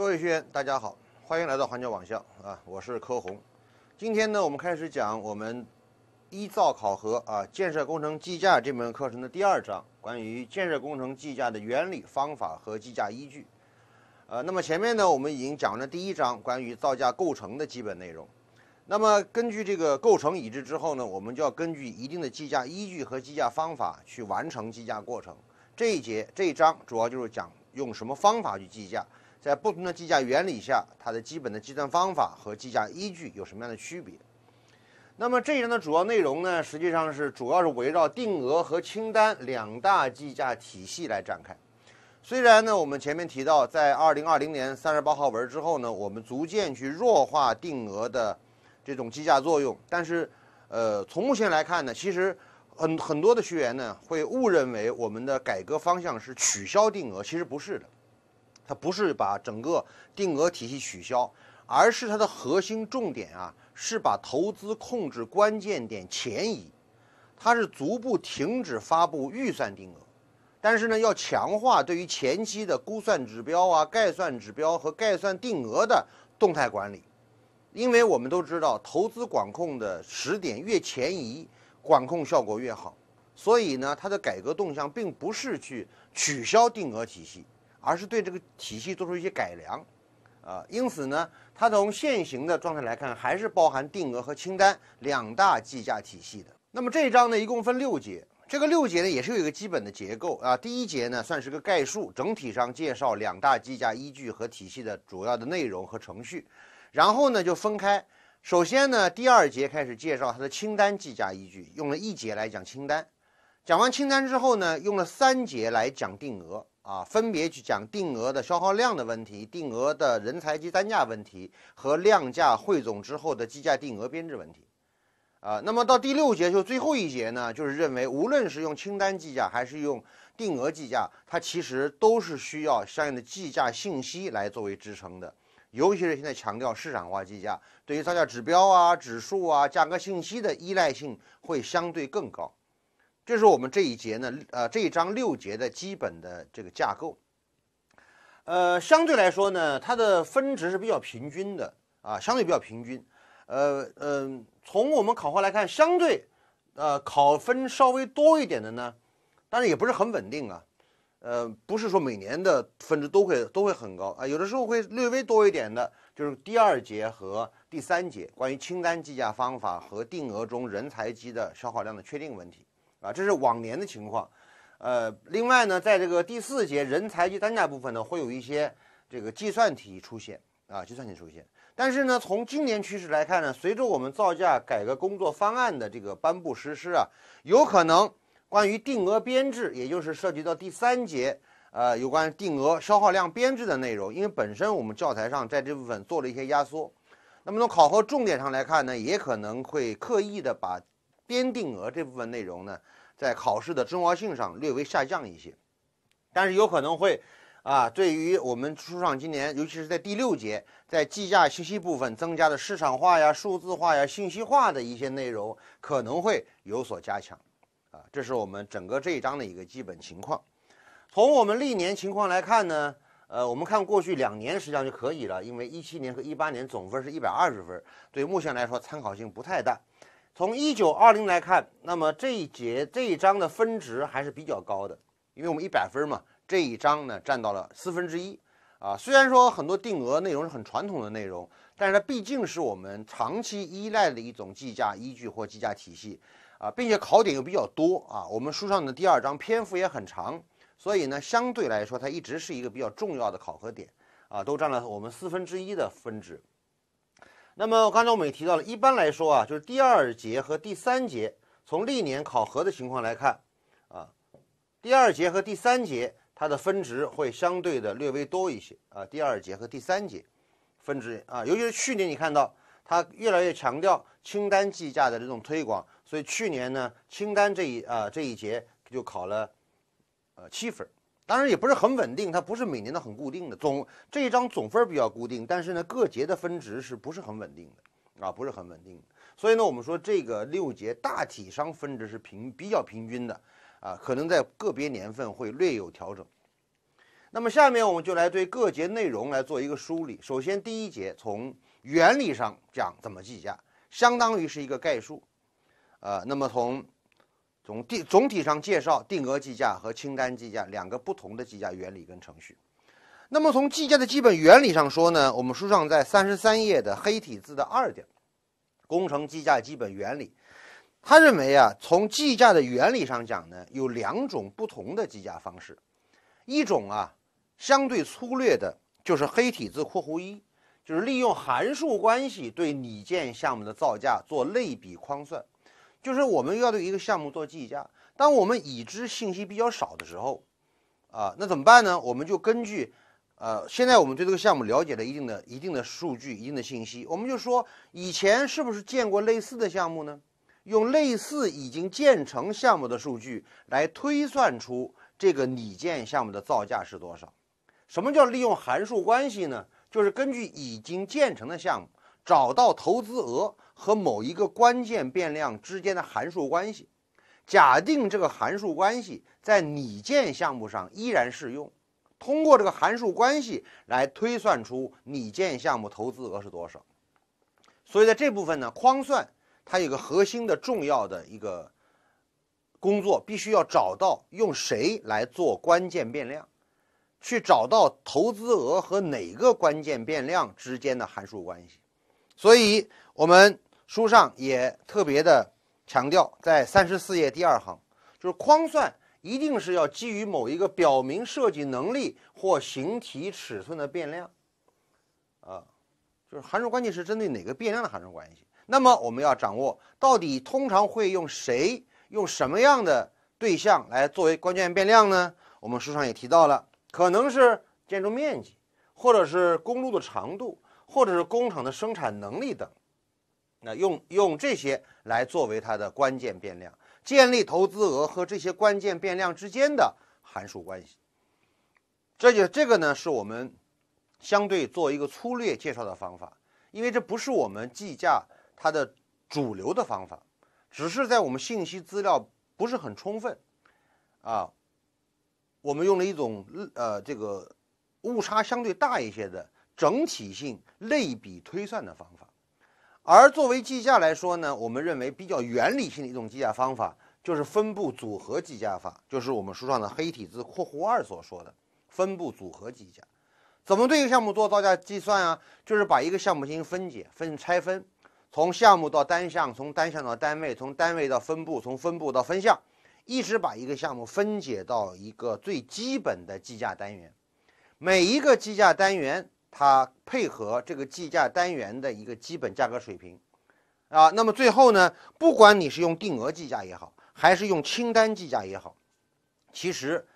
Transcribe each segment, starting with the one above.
各位学员，大家好，欢迎来到环球网校啊！我是柯红。今天呢，我们开始讲我们一造考核啊《建设工程计价》这门课程的第二章，关于建设工程计价的原理、方法和计价依据。呃，那么前面呢，我们已经讲了第一章关于造价构成的基本内容。那么根据这个构成已知之后呢，我们就要根据一定的计价依据和计价方法去完成计价过程。这一节、这一章主要就是讲用什么方法去计价。在不同的计价原理下，它的基本的计算方法和计价依据有什么样的区别？那么这一章的主要内容呢，实际上是主要是围绕定额和清单两大计价体系来展开。虽然呢，我们前面提到，在二零二零年三十八号文之后呢，我们逐渐去弱化定额的这种计价作用，但是，呃，从目前来看呢，其实很很多的学员呢，会误认为我们的改革方向是取消定额，其实不是的。它不是把整个定额体系取消，而是它的核心重点啊是把投资控制关键点前移，它是逐步停止发布预算定额，但是呢要强化对于前期的估算指标啊、概算指标和概算定额的动态管理，因为我们都知道投资管控的时点越前移，管控效果越好，所以呢它的改革动向并不是去取消定额体系。而是对这个体系做出一些改良，啊，因此呢，它从现行的状态来看，还是包含定额和清单两大计价体系的。那么这一章呢，一共分六节，这个六节呢，也是有一个基本的结构啊。第一节呢，算是个概述，整体上介绍两大计价依据和体系的主要的内容和程序。然后呢，就分开，首先呢，第二节开始介绍它的清单计价依据，用了一节来讲清单。讲完清单之后呢，用了三节来讲定额啊，分别去讲定额的消耗量的问题、定额的人才及单价问题和量价汇总之后的计价定额编制问题。啊，那么到第六节就最后一节呢，就是认为无论是用清单计价还是用定额计价，它其实都是需要相应的计价信息来作为支撑的，尤其是现在强调市场化计价，对于造价指标啊、指数啊、价格信息的依赖性会相对更高。这是我们这一节呢，呃，这一章六节的基本的这个架构，呃，相对来说呢，它的分值是比较平均的啊，相对比较平均，呃，嗯，从我们考核来看，相对，呃，考分稍微多一点的呢，当然也不是很稳定啊，呃，不是说每年的分值都会都会很高啊，有的时候会略微多一点的，就是第二节和第三节关于清单计价方法和定额中人才机的消耗量的确定问题。啊，这是往年的情况，呃，另外呢，在这个第四节人才及单价部分呢，会有一些这个计算题出现啊，计算题出现。但是呢，从今年趋势来看呢，随着我们造价改革工作方案的这个颁布实施啊，有可能关于定额编制，也就是涉及到第三节呃有关定额消耗量编制的内容，因为本身我们教材上在这部分做了一些压缩，那么从考核重点上来看呢，也可能会刻意的把。编定额这部分内容呢，在考试的重要性上略微下降一些，但是有可能会啊，对于我们书上今年，尤其是在第六节，在计价信息部分增加的市场化呀、数字化呀、信息化的一些内容，可能会有所加强，啊，这是我们整个这一章的一个基本情况。从我们历年情况来看呢，呃，我们看过去两年实际上就可以了，因为一七年和一八年总分是一百二十分，对目前来说参考性不太大。从一九二零来看，那么这一节这一章的分值还是比较高的，因为我们一百分嘛，这一章呢占到了四分之一，啊，虽然说很多定额内容是很传统的内容，但是它毕竟是我们长期依赖的一种计价依据或计价体系啊，并且考点又比较多啊，我们书上的第二章篇幅也很长，所以呢，相对来说它一直是一个比较重要的考核点啊，都占了我们四分之一的分值。那么刚才我们也提到了，一般来说啊，就是第二节和第三节，从历年考核的情况来看，啊，第二节和第三节它的分值会相对的略微多一些啊。第二节和第三节分值啊，尤其是去年你看到它越来越强调清单计价的这种推广，所以去年呢，清单这一啊这一节就考了呃七分。当然也不是很稳定，它不是每年都很固定的。总这一章总分比较固定，但是呢，各节的分值是不是很稳定的啊？不是很稳定的。所以呢，我们说这个六节大体上分值是平比较平均的啊，可能在个别年份会略有调整。那么下面我们就来对各节内容来做一个梳理。首先，第一节从原理上讲怎么计价，相当于是一个概述。呃，那么从总定总体上介绍定额计价和清单计价两个不同的计价原理跟程序。那么从计价的基本原理上说呢，我们书上在三十三页的黑体字的二点，工程计价基本原理，他认为啊，从计价的原理上讲呢，有两种不同的计价方式，一种啊相对粗略的，就是黑体字括弧一，就是利用函数关系对拟建项目的造价做类比框算。就是我们要对一个项目做计价，当我们已知信息比较少的时候，啊，那怎么办呢？我们就根据，呃，现在我们对这个项目了解了一定的、一定的数据、一定的信息，我们就说以前是不是见过类似的项目呢？用类似已经建成项目的数据来推算出这个拟建项目的造价是多少？什么叫利用函数关系呢？就是根据已经建成的项目，找到投资额。和某一个关键变量之间的函数关系，假定这个函数关系在拟建项目上依然适用，通过这个函数关系来推算出拟建项目投资额是多少。所以在这部分呢，框算它有个核心的重要的一个工作，必须要找到用谁来做关键变量，去找到投资额和哪个关键变量之间的函数关系。所以我们。书上也特别的强调，在三十四页第二行，就是框算一定是要基于某一个表明设计能力或形体尺寸的变量，啊，就是函数关系是针对哪个变量的函数关系。那么我们要掌握到底通常会用谁，用什么样的对象来作为关键变量呢？我们书上也提到了，可能是建筑面积，或者是公路的长度，或者是工厂的生产能力等。那用用这些来作为它的关键变量，建立投资额和这些关键变量之间的函数关系。这就这个呢，是我们相对做一个粗略介绍的方法，因为这不是我们计价它的主流的方法，只是在我们信息资料不是很充分啊，我们用了一种呃这个误差相对大一些的整体性类比推算的方法。而作为计价来说呢，我们认为比较原理性的一种计价方法就是分布组合计价法，就是我们书上的黑体字括弧二所说的分布组合计价。怎么对一个项目做造价计算啊？就是把一个项目进行分解、分拆分，从项目到单项，从单项到单位，从单位到分布，从分布到分项，一直把一个项目分解到一个最基本的计价单元，每一个计价单元。它配合这个计价单元的一个基本价格水平，啊，那么最后呢，不管你是用定额计价也好，还是用清单计价也好，其实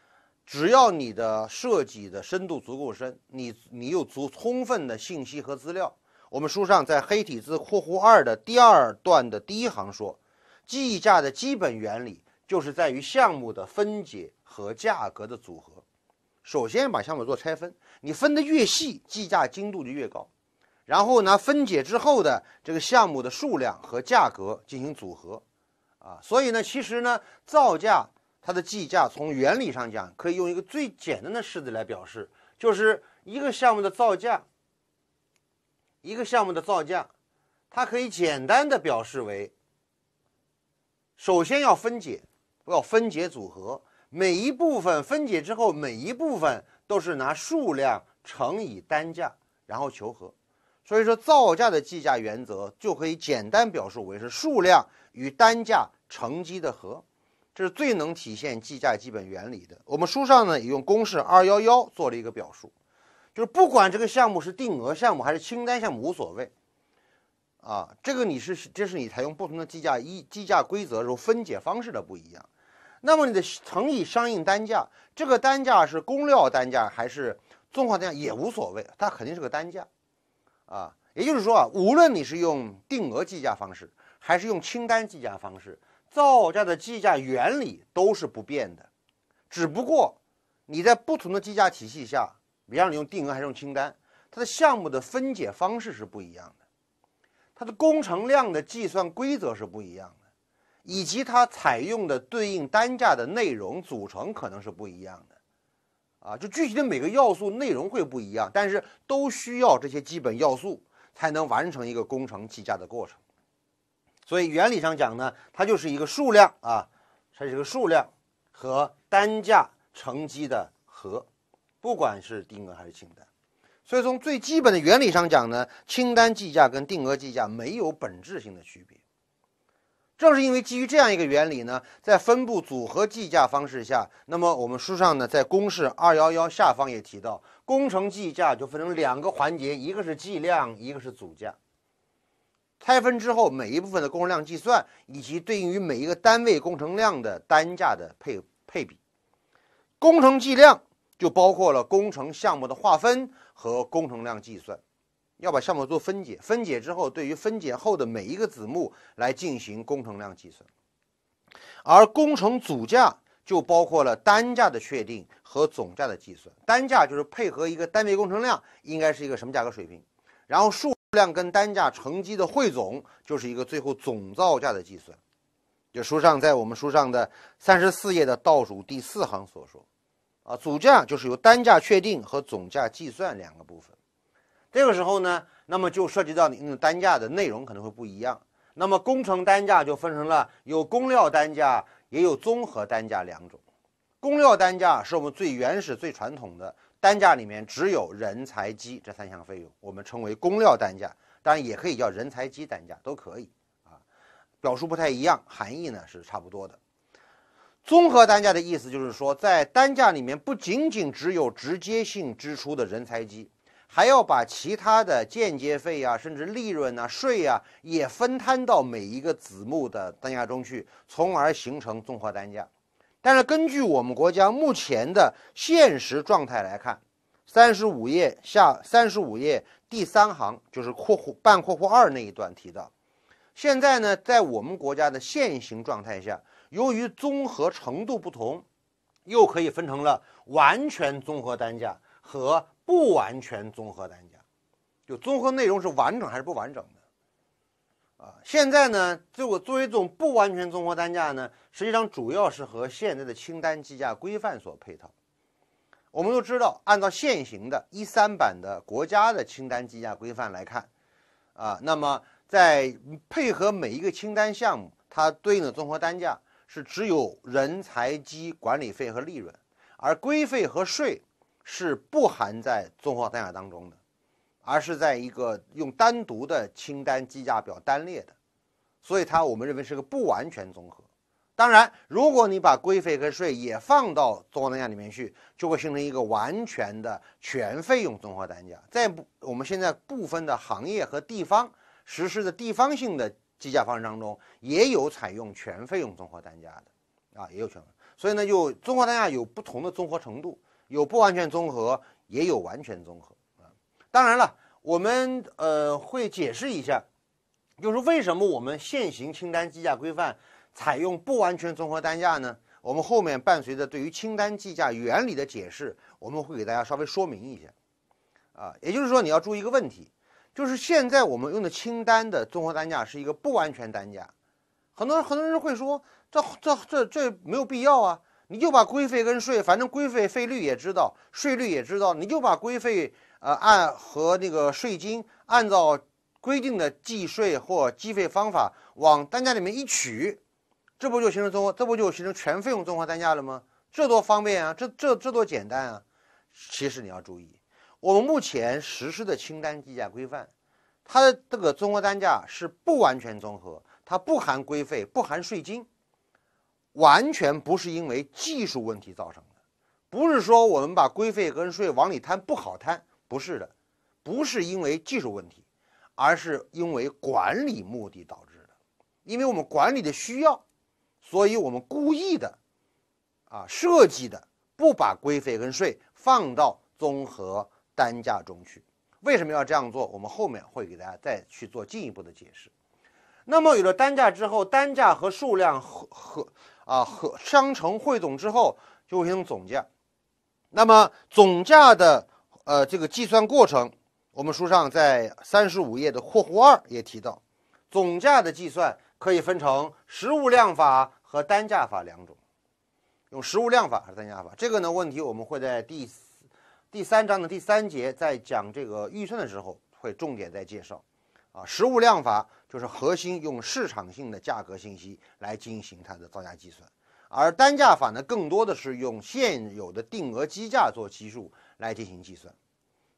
只要你的设计的深度足够深，你你有足充分的信息和资料，我们书上在黑体字括弧二的第二段的第一行说，计价的基本原理就是在于项目的分解和价格的组合。首先把项目做拆分，你分的越细，计价精度就越高。然后拿分解之后的这个项目的数量和价格进行组合，啊，所以呢，其实呢，造价它的计价从原理上讲，可以用一个最简单的式子来表示，就是一个项目的造价。一个项目的造价，它可以简单的表示为：首先要分解，要分解组合。每一部分分解之后，每一部分都是拿数量乘以单价，然后求和。所以说，造价的计价原则就可以简单表述为是数量与单价乘积的和。这是最能体现计价基本原理的。我们书上呢也用公式二幺幺做了一个表述，就是不管这个项目是定额项目还是清单项目，无所谓啊。这个你是这是你采用不同的计价一计价规则时候分解方式的不一样。那么你的乘以相应单价，这个单价是工料单价还是综合单价也无所谓，它肯定是个单价啊。也就是说啊，无论你是用定额计价方式还是用清单计价方式，造价的计价原理都是不变的，只不过你在不同的计价体系下，比方你用定额还是用清单，它的项目的分解方式是不一样的，它的工程量的计算规则是不一样的。以及它采用的对应单价的内容组成可能是不一样的，啊，就具体的每个要素内容会不一样，但是都需要这些基本要素才能完成一个工程计价的过程。所以原理上讲呢，它就是一个数量啊，它是一个数量和单价乘积的和，不管是定额还是清单。所以从最基本的原理上讲呢，清单计价跟定额计价没有本质性的区别。正是因为基于这样一个原理呢，在分布组合计价方式下，那么我们书上呢在公式二幺幺下方也提到，工程计价就分成两个环节，一个是计量，一个是组价。拆分之后，每一部分的工程量计算以及对应于每一个单位工程量的单价的配配比，工程计量就包括了工程项目的划分和工程量计算。要把项目做分解，分解之后，对于分解后的每一个子目来进行工程量计算，而工程组价就包括了单价的确定和总价的计算。单价就是配合一个单位工程量应该是一个什么价格水平，然后数量跟单价乘积的汇总就是一个最后总造价的计算。就书上在我们书上的三十四页的倒数第四行所说，啊，组价就是由单价确定和总价计算两个部分。这个时候呢，那么就涉及到你那个单价的内容可能会不一样。那么工程单价就分成了有工料单价，也有综合单价两种。工料单价是我们最原始、最传统的单价，里面只有人才机这三项费用，我们称为工料单价，当然也可以叫人才机单价，都可以啊，表述不太一样，含义呢是差不多的。综合单价的意思就是说，在单价里面不仅仅只有直接性支出的人才机。还要把其他的间接费啊，甚至利润啊、税啊，也分摊到每一个子目的单价中去，从而形成综合单价。但是，根据我们国家目前的现实状态来看，三十五页下三十五页第三行就是括弧半括弧二那一段提到，现在呢，在我们国家的现行状态下，由于综合程度不同，又可以分成了完全综合单价和。不完全综合单价，就综合内容是完整还是不完整的，啊，现在呢，这个作为一种不完全综合单价呢，实际上主要是和现在的清单计价规范所配套。我们都知道，按照现行的一三版的国家的清单计价规范来看，啊，那么在配合每一个清单项目，它对应的综合单价是只有人、才机、管理费和利润，而规费和税。是不含在综合单价当中的，而是在一个用单独的清单计价表单列的，所以它我们认为是个不完全综合。当然，如果你把规费和税也放到综合单价里面去，就会形成一个完全的全费用综合单价。在我们现在部分的行业和地方实施的地方性的计价方式当中，也有采用全费用综合单价的啊，也有全。所以呢，就综合单价有不同的综合程度。有不完全综合，也有完全综合啊。当然了，我们呃会解释一下，就是为什么我们现行清单计价规范采用不完全综合单价呢？我们后面伴随着对于清单计价原理的解释，我们会给大家稍微说明一下。啊，也就是说你要注意一个问题，就是现在我们用的清单的综合单价是一个不完全单价。很多人很多人会说，这这这这没有必要啊。你就把规费跟税，反正规费费率也知道，税率也知道，你就把规费呃按和那个税金按照规定的计税或计费方法往单价里面一取，这不就形成综合，这不就形成全费用综合单价了吗？这多方便啊，这这这多简单啊！其实你要注意，我们目前实施的清单计价规范，它的这个综合单价是不完全综合，它不含规费，不含税金。完全不是因为技术问题造成的，不是说我们把规费跟税往里摊不好摊，不是的，不是因为技术问题，而是因为管理目的导致的，因为我们管理的需要，所以我们故意的，啊，设计的不把规费跟税放到综合单价中去。为什么要这样做？我们后面会给大家再去做进一步的解释。那么有了单价之后，单价和数量和和。啊，和商乘汇总之后就会形成总价。那么总价的呃这个计算过程，我们书上在三十五页的括弧二也提到，总价的计算可以分成实物量法和单价法两种。用实物量法还是单价法？这个呢问题我们会在第第三章的第三节在讲这个预算的时候会重点再介绍。啊，实物量法。就是核心用市场性的价格信息来进行它的造价计算，而单价法呢更多的是用现有的定额基价做基数来进行计算，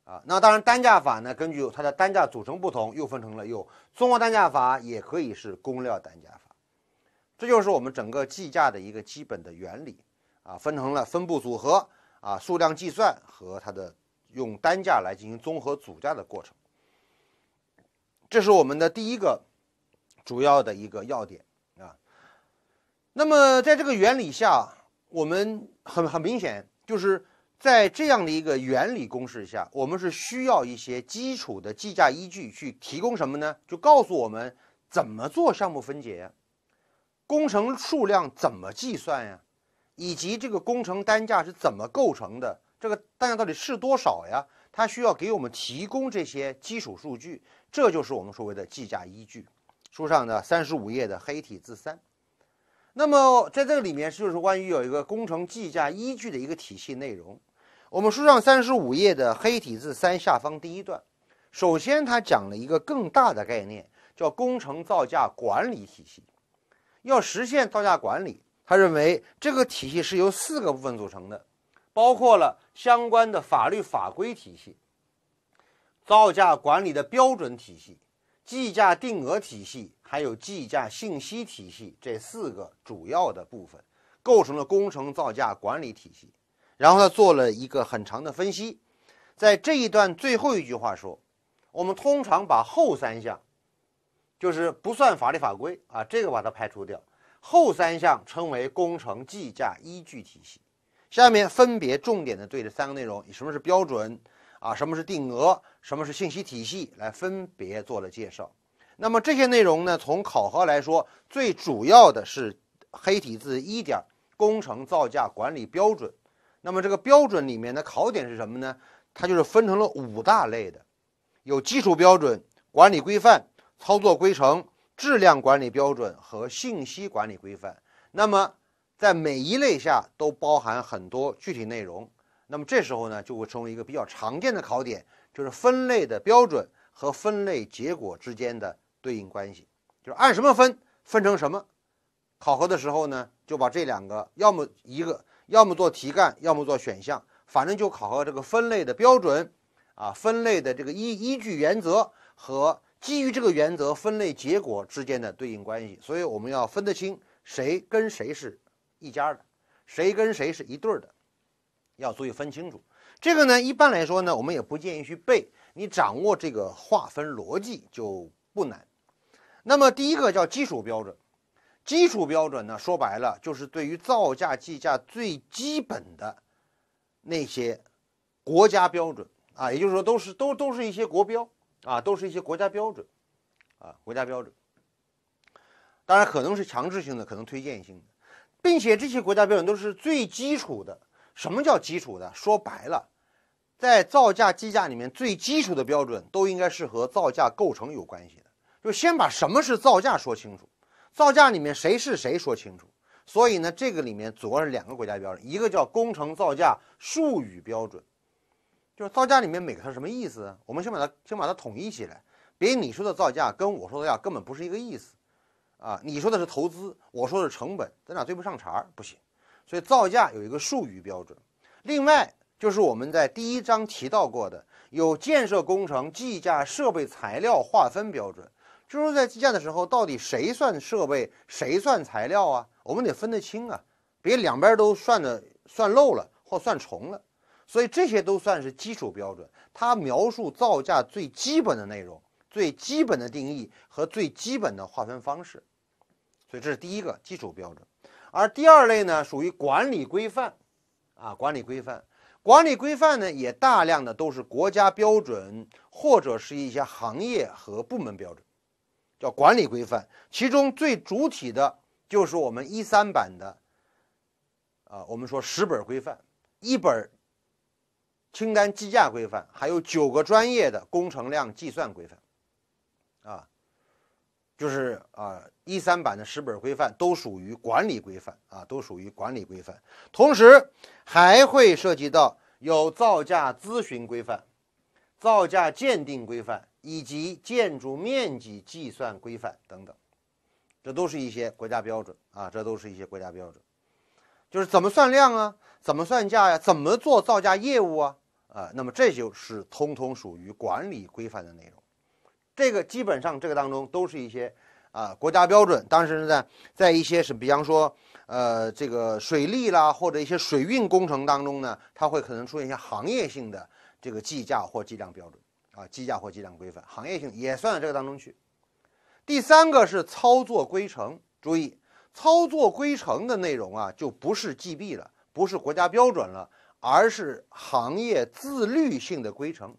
啊，那当然单价法呢根据它的单价组成不同又分成了有综合单价法，也可以是工料单价法，这就是我们整个计价的一个基本的原理啊，分成了分布组合啊数量计算和它的用单价来进行综合组价的过程。这是我们的第一个主要的一个要点啊。那么，在这个原理下，我们很很明显，就是在这样的一个原理公式下，我们是需要一些基础的计价依据去提供什么呢？就告诉我们怎么做项目分解，工程数量怎么计算呀，以及这个工程单价是怎么构成的，这个单价到底是多少呀？它需要给我们提供这些基础数据。这就是我们所谓的计价依据，书上的三十五页的黑体字三。那么在这个里面，就是关于有一个工程计价依据的一个体系内容。我们书上三十五页的黑体字三下方第一段，首先他讲了一个更大的概念，叫工程造价管理体系。要实现造价管理，他认为这个体系是由四个部分组成的，包括了相关的法律法规体系。造价管理的标准体系、计价定额体系，还有计价信息体系这四个主要的部分，构成了工程造价管理体系。然后他做了一个很长的分析，在这一段最后一句话说：“我们通常把后三项，就是不算法律法规啊，这个把它排除掉，后三项称为工程计价依据体系。”下面分别重点的对这三个内容：什么是标准啊？什么是定额？什么是信息体系？来分别做了介绍。那么这些内容呢？从考核来说，最主要的是黑体字一点工程造价管理标准。那么这个标准里面的考点是什么呢？它就是分成了五大类的，有基础标准、管理规范、操作规程、质量管理标准和信息管理规范。那么在每一类下都包含很多具体内容。那么这时候呢，就会成为一个比较常见的考点。就是分类的标准和分类结果之间的对应关系，就是按什么分，分成什么。考核的时候呢，就把这两个，要么一个，要么做题干，要么做选项，反正就考核这个分类的标准啊，分类的这个依依据原则和基于这个原则分类结果之间的对应关系。所以我们要分得清谁跟谁是一家的，谁跟谁是一对儿的，要注意分清楚。这个呢，一般来说呢，我们也不建议去背，你掌握这个划分逻辑就不难。那么第一个叫基础标准，基础标准呢，说白了就是对于造价计价最基本的那些国家标准啊，也就是说都是都都是一些国标啊，都是一些国家标准啊，国家标准。当然可能是强制性的，可能推荐性的，并且这些国家标准都是最基础的。什么叫基础的？说白了，在造价计价里面，最基础的标准都应该是和造价构成有关系的。就先把什么是造价说清楚，造价里面谁是谁说清楚。所以呢，这个里面主要是两个国家标准，一个叫《工程造价术语标准》，就是造价里面每个它什么意思，我们先把它先把它统一起来，别你说的造价跟我说的价根本不是一个意思啊！你说的是投资，我说的是成本，咱俩对不上茬，儿，不行。所以造价有一个术语标准，另外就是我们在第一章提到过的有建设工程计价设备材料划分标准，就是在计价的时候到底谁算设备，谁算材料啊？我们得分得清啊，别两边都算的算漏了或算重了。所以这些都算是基础标准，它描述造价最基本的内容、最基本的定义和最基本的划分方式。所以这是第一个基础标准。而第二类呢，属于管理规范，啊，管理规范，管理规范呢，也大量的都是国家标准或者是一些行业和部门标准，叫管理规范。其中最主体的就是我们一三版的，啊，我们说十本规范，一本清单计价规范，还有九个专业的工程量计算规范，啊。就是啊，一三版的十本规范都属于管理规范啊，都属于管理规范。同时还会涉及到有造价咨询规范、造价鉴定规范以及建筑面积计算规范等等，这都是一些国家标准啊，这都是一些国家标准。就是怎么算量啊，怎么算价呀，怎么做造价业务啊？啊，那么这就是通通属于管理规范的内容。这个基本上这个当中都是一些啊国家标准。当时呢，在一些是比方说呃这个水利啦或者一些水运工程当中呢，它会可能出现一些行业性的这个计价或计量标准啊计价或计量规范，行业性也算在这个当中去。第三个是操作规程，注意操作规程的内容啊，就不是 GB 了，不是国家标准了，而是行业自律性的规程。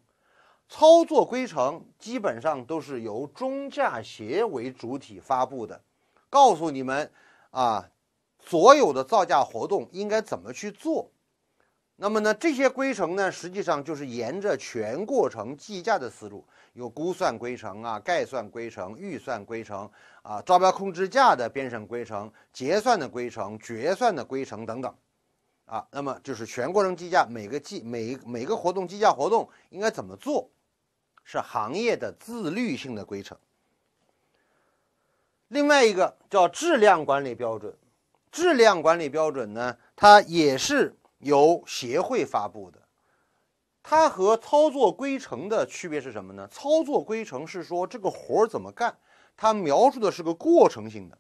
操作规程基本上都是由中价协为主体发布的，告诉你们啊，所有的造价活动应该怎么去做。那么呢，这些规程呢，实际上就是沿着全过程计价的思路，有估算规程啊、概算规程、预算规程啊、招标控制价的编审规程、结算的规程、决算的规程等等啊。那么就是全过程计价，每个计每每个活动计价活动应该怎么做？是行业的自律性的规程。另外一个叫质量管理标准，质量管理标准呢，它也是由协会发布的。它和操作规程的区别是什么呢？操作规程是说这个活儿怎么干，它描述的是个过程性的，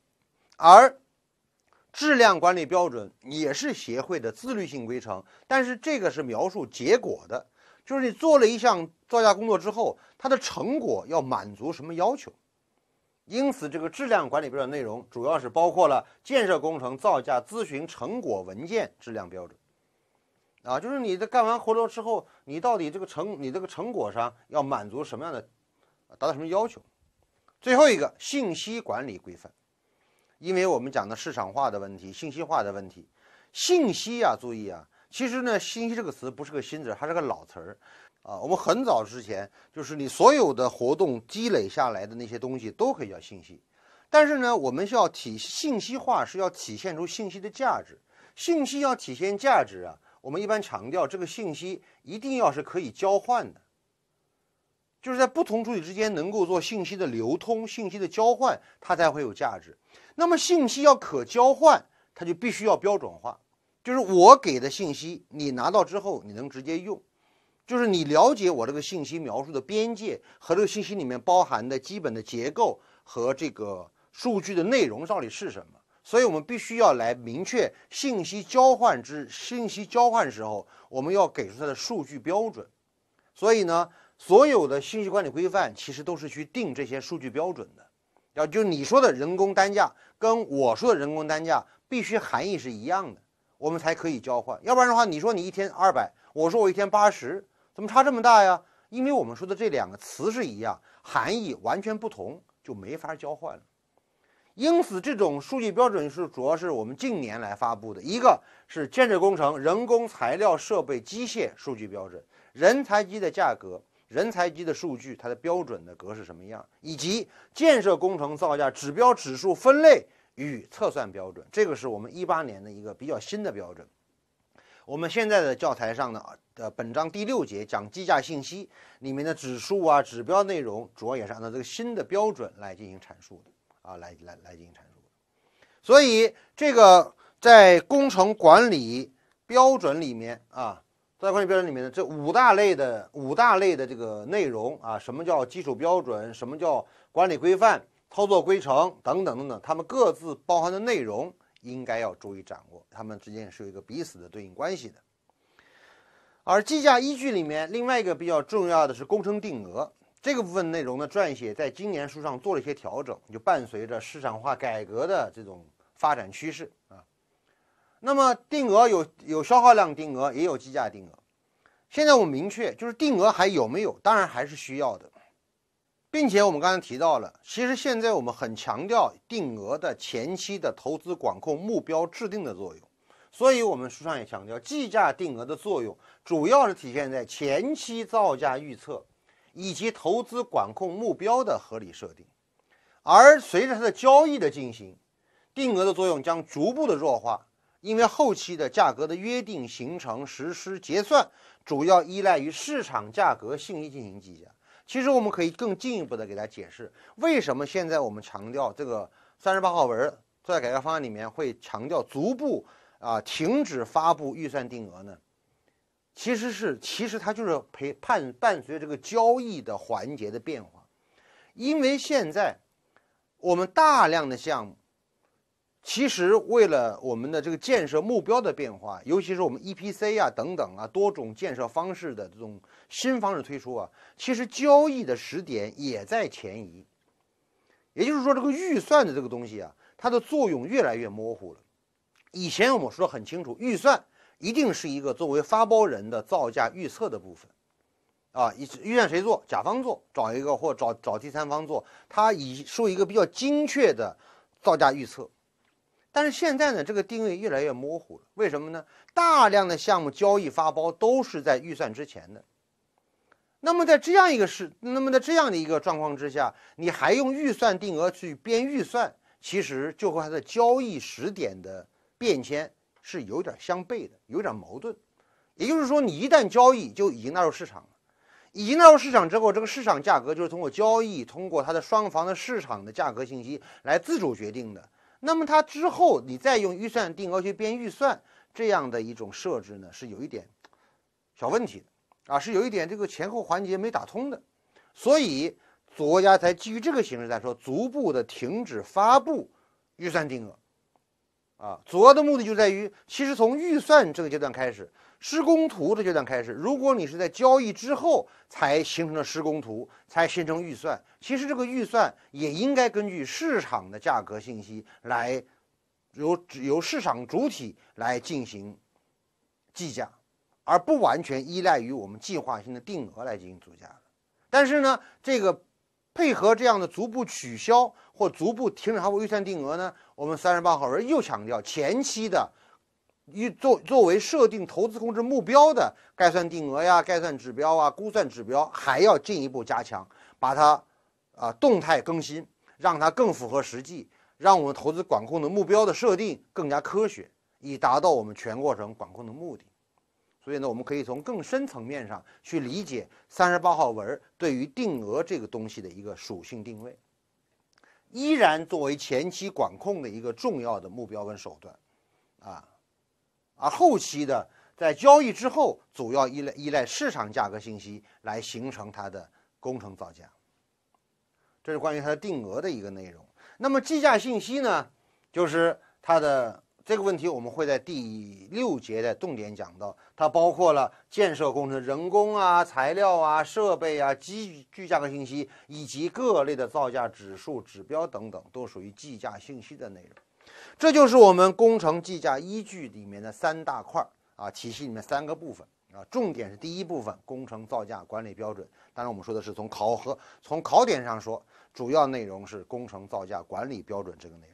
而质量管理标准也是协会的自律性规程，但是这个是描述结果的。就是你做了一项造价工作之后，它的成果要满足什么要求？因此，这个质量管理标准内容主要是包括了建设工程造价咨询成果文件质量标准，啊，就是你的干完活之后，你到底这个成你这个成果上要满足什么样的，达到什么要求？最后一个信息管理规范，因为我们讲的市场化的问题、信息化的问题，信息呀，注意啊。其实呢，信息这个词不是个新词，它是个老词儿，啊，我们很早之前就是你所有的活动积累下来的那些东西都可以叫信息，但是呢，我们需要体信息化是要体现出信息的价值，信息要体现价值啊，我们一般强调这个信息一定要是可以交换的，就是在不同主体之间能够做信息的流通、信息的交换，它才会有价值。那么信息要可交换，它就必须要标准化。就是我给的信息，你拿到之后你能直接用，就是你了解我这个信息描述的边界和这个信息里面包含的基本的结构和这个数据的内容到底是什么。所以我们必须要来明确信息交换之信息交换时候，我们要给出它的数据标准。所以呢，所有的信息管理规范其实都是去定这些数据标准的。要就你说的人工单价跟我说的人工单价必须含义是一样的。我们才可以交换，要不然的话，你说你一天二百，我说我一天八十，怎么差这么大呀？因为我们说的这两个词是一样，含义完全不同，就没法交换了。因此，这种数据标准是主要是我们近年来发布的，一个是建设工程人工材料设备机械数据标准，人才机的价格、人才机的数据，它的标准的格式什么样，以及建设工程造价指标指数分类。与测算标准，这个是我们一八年的一个比较新的标准。我们现在的教材上呢，呃，本章第六节讲计价信息里面的指数啊、指标内容，主要也是按照这个新的标准来进行阐述的啊，来来来进行阐述。所以，这个在工程管理标准里面啊，在管理标准里面的这五大类的五大类的这个内容啊，什么叫基础标准？什么叫管理规范？操作规程等等等等，他们各自包含的内容应该要注意掌握，他们之间是有一个彼此的对应关系的。而计价依据里面另外一个比较重要的是工程定额，这个部分内容的撰写在今年书上做了一些调整，就伴随着市场化改革的这种发展趋势啊。那么定额有有消耗量定额，也有计价定额。现在我们明确，就是定额还有没有？当然还是需要的。并且我们刚才提到了，其实现在我们很强调定额的前期的投资管控目标制定的作用，所以我们书上也强调计价定额的作用，主要是体现在前期造价预测以及投资管控目标的合理设定。而随着它的交易的进行，定额的作用将逐步的弱化，因为后期的价格的约定、形成、实施、结算，主要依赖于市场价格信息进行计价。其实我们可以更进一步的给大家解释，为什么现在我们强调这个三十八号文在改革方案里面会强调逐步啊停止发布预算定额呢？其实是其实它就是陪伴伴随这个交易的环节的变化，因为现在我们大量的项目。其实，为了我们的这个建设目标的变化，尤其是我们 EPC 啊等等啊多种建设方式的这种新方式推出啊，其实交易的时点也在前移。也就是说，这个预算的这个东西啊，它的作用越来越模糊了。以前我们说的很清楚，预算一定是一个作为发包人的造价预测的部分啊。以预算谁做，甲方做，找一个或找找第三方做，它以说一个比较精确的造价预测。但是现在呢，这个定位越来越模糊了。为什么呢？大量的项目交易发包都是在预算之前的。那么在这样一个是，那么在这样的一个状况之下，你还用预算定额去编预算，其实就和它的交易时点的变迁是有点相悖的，有点矛盾。也就是说，你一旦交易就已经纳入市场了，已经纳入市场之后，这个市场价格就是通过交易，通过它的双方的市场的价格信息来自主决定的。那么它之后，你再用预算定额去编预算，这样的一种设置呢，是有一点小问题的啊，是有一点这个前后环节没打通的，所以，国家才基于这个形式来说，逐步的停止发布预算定额啊，主要的目的就在于，其实从预算这个阶段开始。施工图的阶段开始，如果你是在交易之后才形成了施工图，才形成预算，其实这个预算也应该根据市场的价格信息来，由由市场主体来进行计价，而不完全依赖于我们计划性的定额来进行组价但是呢，这个配合这样的逐步取消或逐步停止它，我预算定额呢，我们三十八号文又强调前期的。一作作为设定投资控制目标的概算定额呀、概算指标啊、估算指标，还要进一步加强，把它啊动态更新，让它更符合实际，让我们投资管控的目标的设定更加科学，以达到我们全过程管控的目的。所以呢，我们可以从更深层面上去理解三十八号文对于定额这个东西的一个属性定位，依然作为前期管控的一个重要的目标跟手段啊。而后期的在交易之后，主要依赖依赖市场价格信息来形成它的工程造价。这是关于它的定额的一个内容。那么计价信息呢，就是它的这个问题，我们会在第六节的重点讲到。它包括了建设工程人工啊、材料啊、设备啊、机具价格信息，以及各类的造价指数、指标等等，都属于计价信息的内容。这就是我们工程计价依据里面的三大块啊，体系里面三个部分啊，重点是第一部分工程造价管理标准。当然，我们说的是从考核、从考点上说，主要内容是工程造价管理标准这个内容。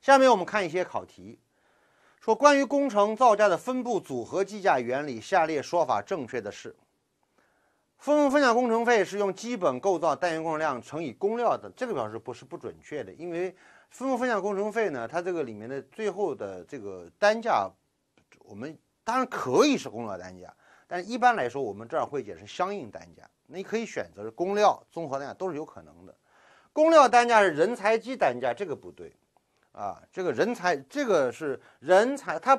下面我们看一些考题，说关于工程造价的分布组合计价原理，下列说法正确的是？分分项工程费是用基本构造单元工程量乘以工料的，这个表示不是不准确的，因为。分工分项工程费呢？它这个里面的最后的这个单价，我们当然可以是工料单价，但一般来说我们这儿会解释相应单价。那你可以选择是工料综合单价都是有可能的。工料单价是人才机单价，这个不对，啊，这个人才这个是人才，它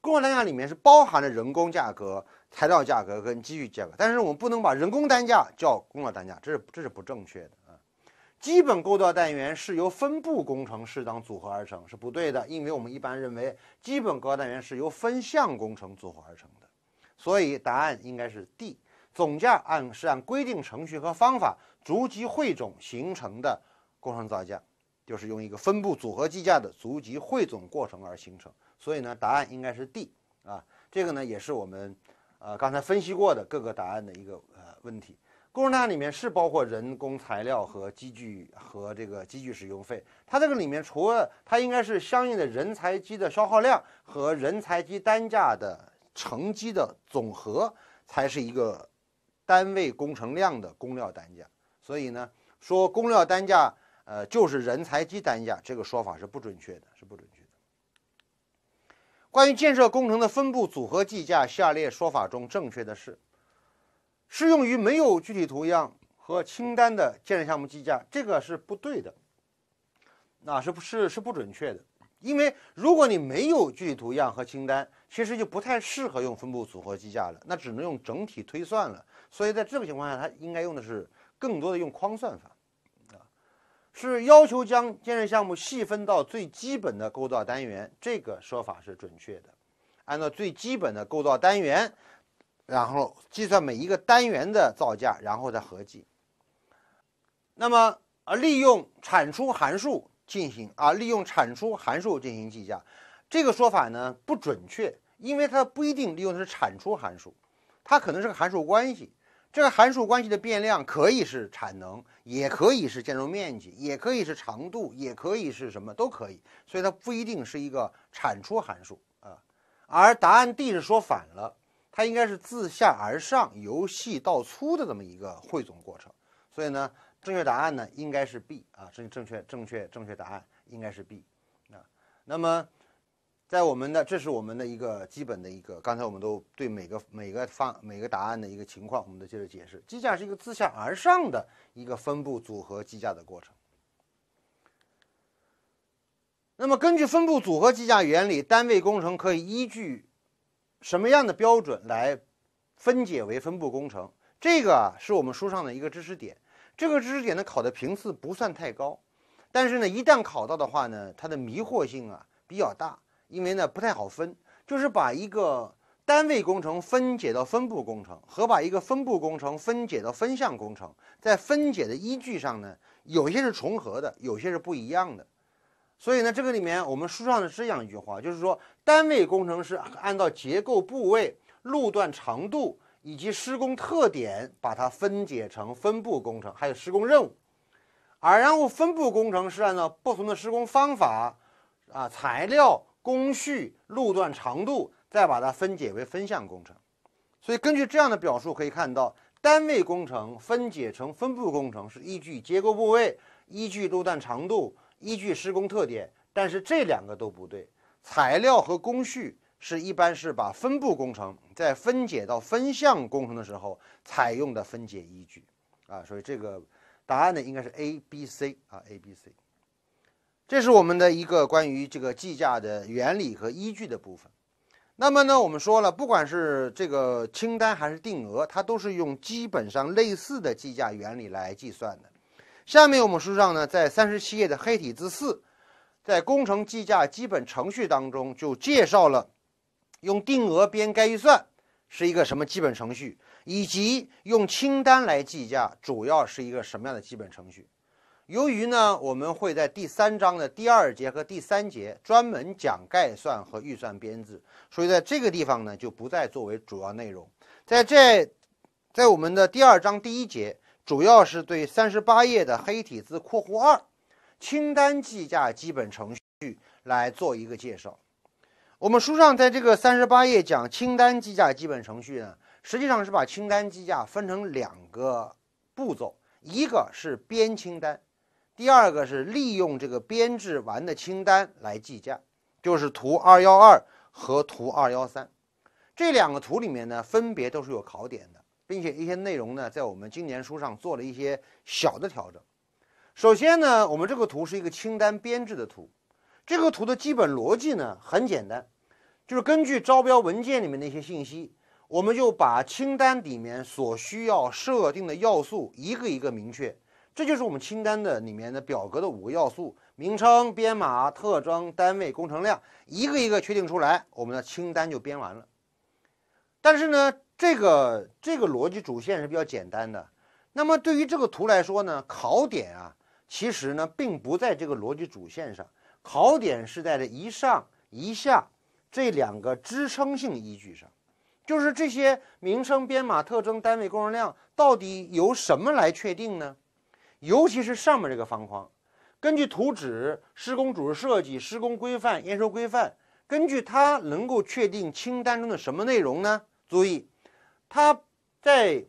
工料单价里面是包含了人工价格、材料价格跟机具价格，但是我们不能把人工单价叫工料单价，这是这是不正确的。基本构造单元是由分部工程适当组合而成，是不对的，因为我们一般认为基本构造单元是由分项工程组合而成的，所以答案应该是 D。总价按是按规定程序和方法逐级汇总形成的工程造价，就是用一个分部组合计价的逐级汇总过程而形成，所以呢，答案应该是 D。啊，这个呢也是我们，呃，刚才分析过的各个答案的一个呃问题。工程量里面是包括人工材料和机具和这个机具使用费，它这个里面除了它应该是相应的人才机的消耗量和人才机单价的乘积的总和才是一个单位工程量的工料单价。所以呢，说工料单价呃就是人才机单价这个说法是不准确的，是不准确的。关于建设工程的分布组合计价，下列说法中正确的是？适用于没有具体图样和清单的建设项目计价，这个是不对的，啊，是不是是不准确的？因为如果你没有具体图样和清单，其实就不太适合用分布组合计价了，那只能用整体推算了。所以在这个情况下，它应该用的是更多的用框算法，啊，是要求将建设项目细分到最基本的构造单元，这个说法是准确的。按照最基本的构造单元。然后计算每一个单元的造价，然后再合计。那么啊，利用产出函数进行啊，利用产出函数进行计价，这个说法呢不准确，因为它不一定利用的是产出函数，它可能是个函数关系。这个函数关系的变量可以是产能，也可以是建筑面积，也可以是长度，也可以是什么都可以，所以它不一定是一个产出函数啊。而答案 D 是说反了。它应该是自下而上、由细到粗的这么一个汇总过程，所以呢，正确答案呢应该是 B 啊，正正确正确正确答案应该是 B 啊。那么，在我们的这是我们的一个基本的一个，刚才我们都对每个每个方每个答案的一个情况，我们都接着解释。机价是一个自下而上的一个分布组合计价的过程。那么，根据分布组合计价原理，单位工程可以依据。什么样的标准来分解为分布工程？这个是我们书上的一个知识点。这个知识点呢，考的频次不算太高，但是呢，一旦考到的话呢，它的迷惑性啊比较大，因为呢不太好分，就是把一个单位工程分解到分布工程，和把一个分布工程分解到分项工程，在分解的依据上呢，有些是重合的，有些是不一样的。所以呢，这个里面我们书上的这样一句话，就是说单位工程是按照结构部位、路段长度以及施工特点，把它分解成分部工程，还有施工任务。而然后分布工程是按照不同的施工方法、啊材料、工序、路段长度，再把它分解为分项工程。所以根据这样的表述，可以看到单位工程分解成分部工程是依据结构部位，依据路段长度。依据施工特点，但是这两个都不对。材料和工序是一般是把分部工程在分解到分项工程的时候采用的分解依据啊，所以这个答案呢应该是 A、B、C 啊，A、B、C。这是我们的一个关于这个计价的原理和依据的部分。那么呢，我们说了，不管是这个清单还是定额，它都是用基本上类似的计价原理来计算的。下面我们书上呢，在三十七页的黑体字四，在工程计价基本程序当中就介绍了用定额编该预算是一个什么基本程序，以及用清单来计价主要是一个什么样的基本程序。由于呢，我们会在第三章的第二节和第三节专门讲概算和预算编制，所以在这个地方呢，就不再作为主要内容。在这，在我们的第二章第一节。主要是对三十八页的黑体字括弧二清单计价基本程序来做一个介绍。我们书上在这个三十八页讲清单计价基本程序呢，实际上是把清单计价分成两个步骤，一个是编清单，第二个是利用这个编制完的清单来计价，就是图二幺二和图二幺三这两个图里面呢，分别都是有考点的。并且一些内容呢，在我们今年书上做了一些小的调整。首先呢，我们这个图是一个清单编制的图。这个图的基本逻辑呢很简单，就是根据招标文件里面的一些信息，我们就把清单里面所需要设定的要素一个一个明确。这就是我们清单的里面的表格的五个要素：名称、编码、特征、单位、工程量，一个一个确定出来，我们的清单就编完了。但是呢？这个这个逻辑主线是比较简单的，那么对于这个图来说呢，考点啊，其实呢并不在这个逻辑主线上，考点是在这一上一下这两个支撑性依据上，就是这些名称编码特征单位工程量到底由什么来确定呢？尤其是上面这个方框，根据图纸、施工组织设计、施工规范、验收规范，根据它能够确定清单中的什么内容呢？注意。它在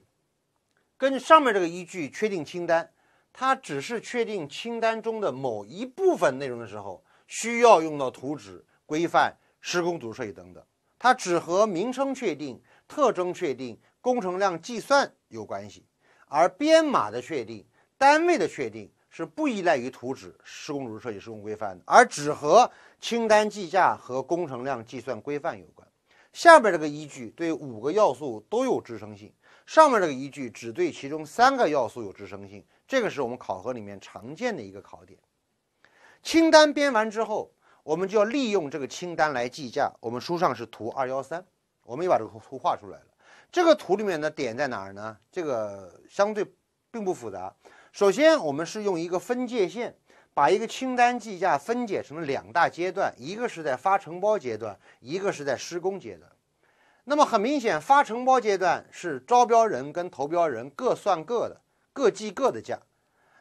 跟上面这个依据确定清单，它只是确定清单中的某一部分内容的时候，需要用到图纸、规范、施工图设计等等。它只和名称确定、特征确定、工程量计算有关系，而编码的确定、单位的确定是不依赖于图纸、施工图设计、施工规范的，而只和清单计价和工程量计算规范有。下边这个依据对五个要素都有支撑性，上面这个依据只对其中三个要素有支撑性，这个是我们考核里面常见的一个考点。清单编完之后，我们就要利用这个清单来计价。我们书上是图二幺三，我们也把这个图画出来了。这个图里面的点在哪儿呢？这个相对并不复杂。首先，我们是用一个分界线。把一个清单计价分解成了两大阶段，一个是在发承包阶段，一个是在施工阶段。那么很明显，发承包阶段是招标人跟投标人各算各的，各计各的价。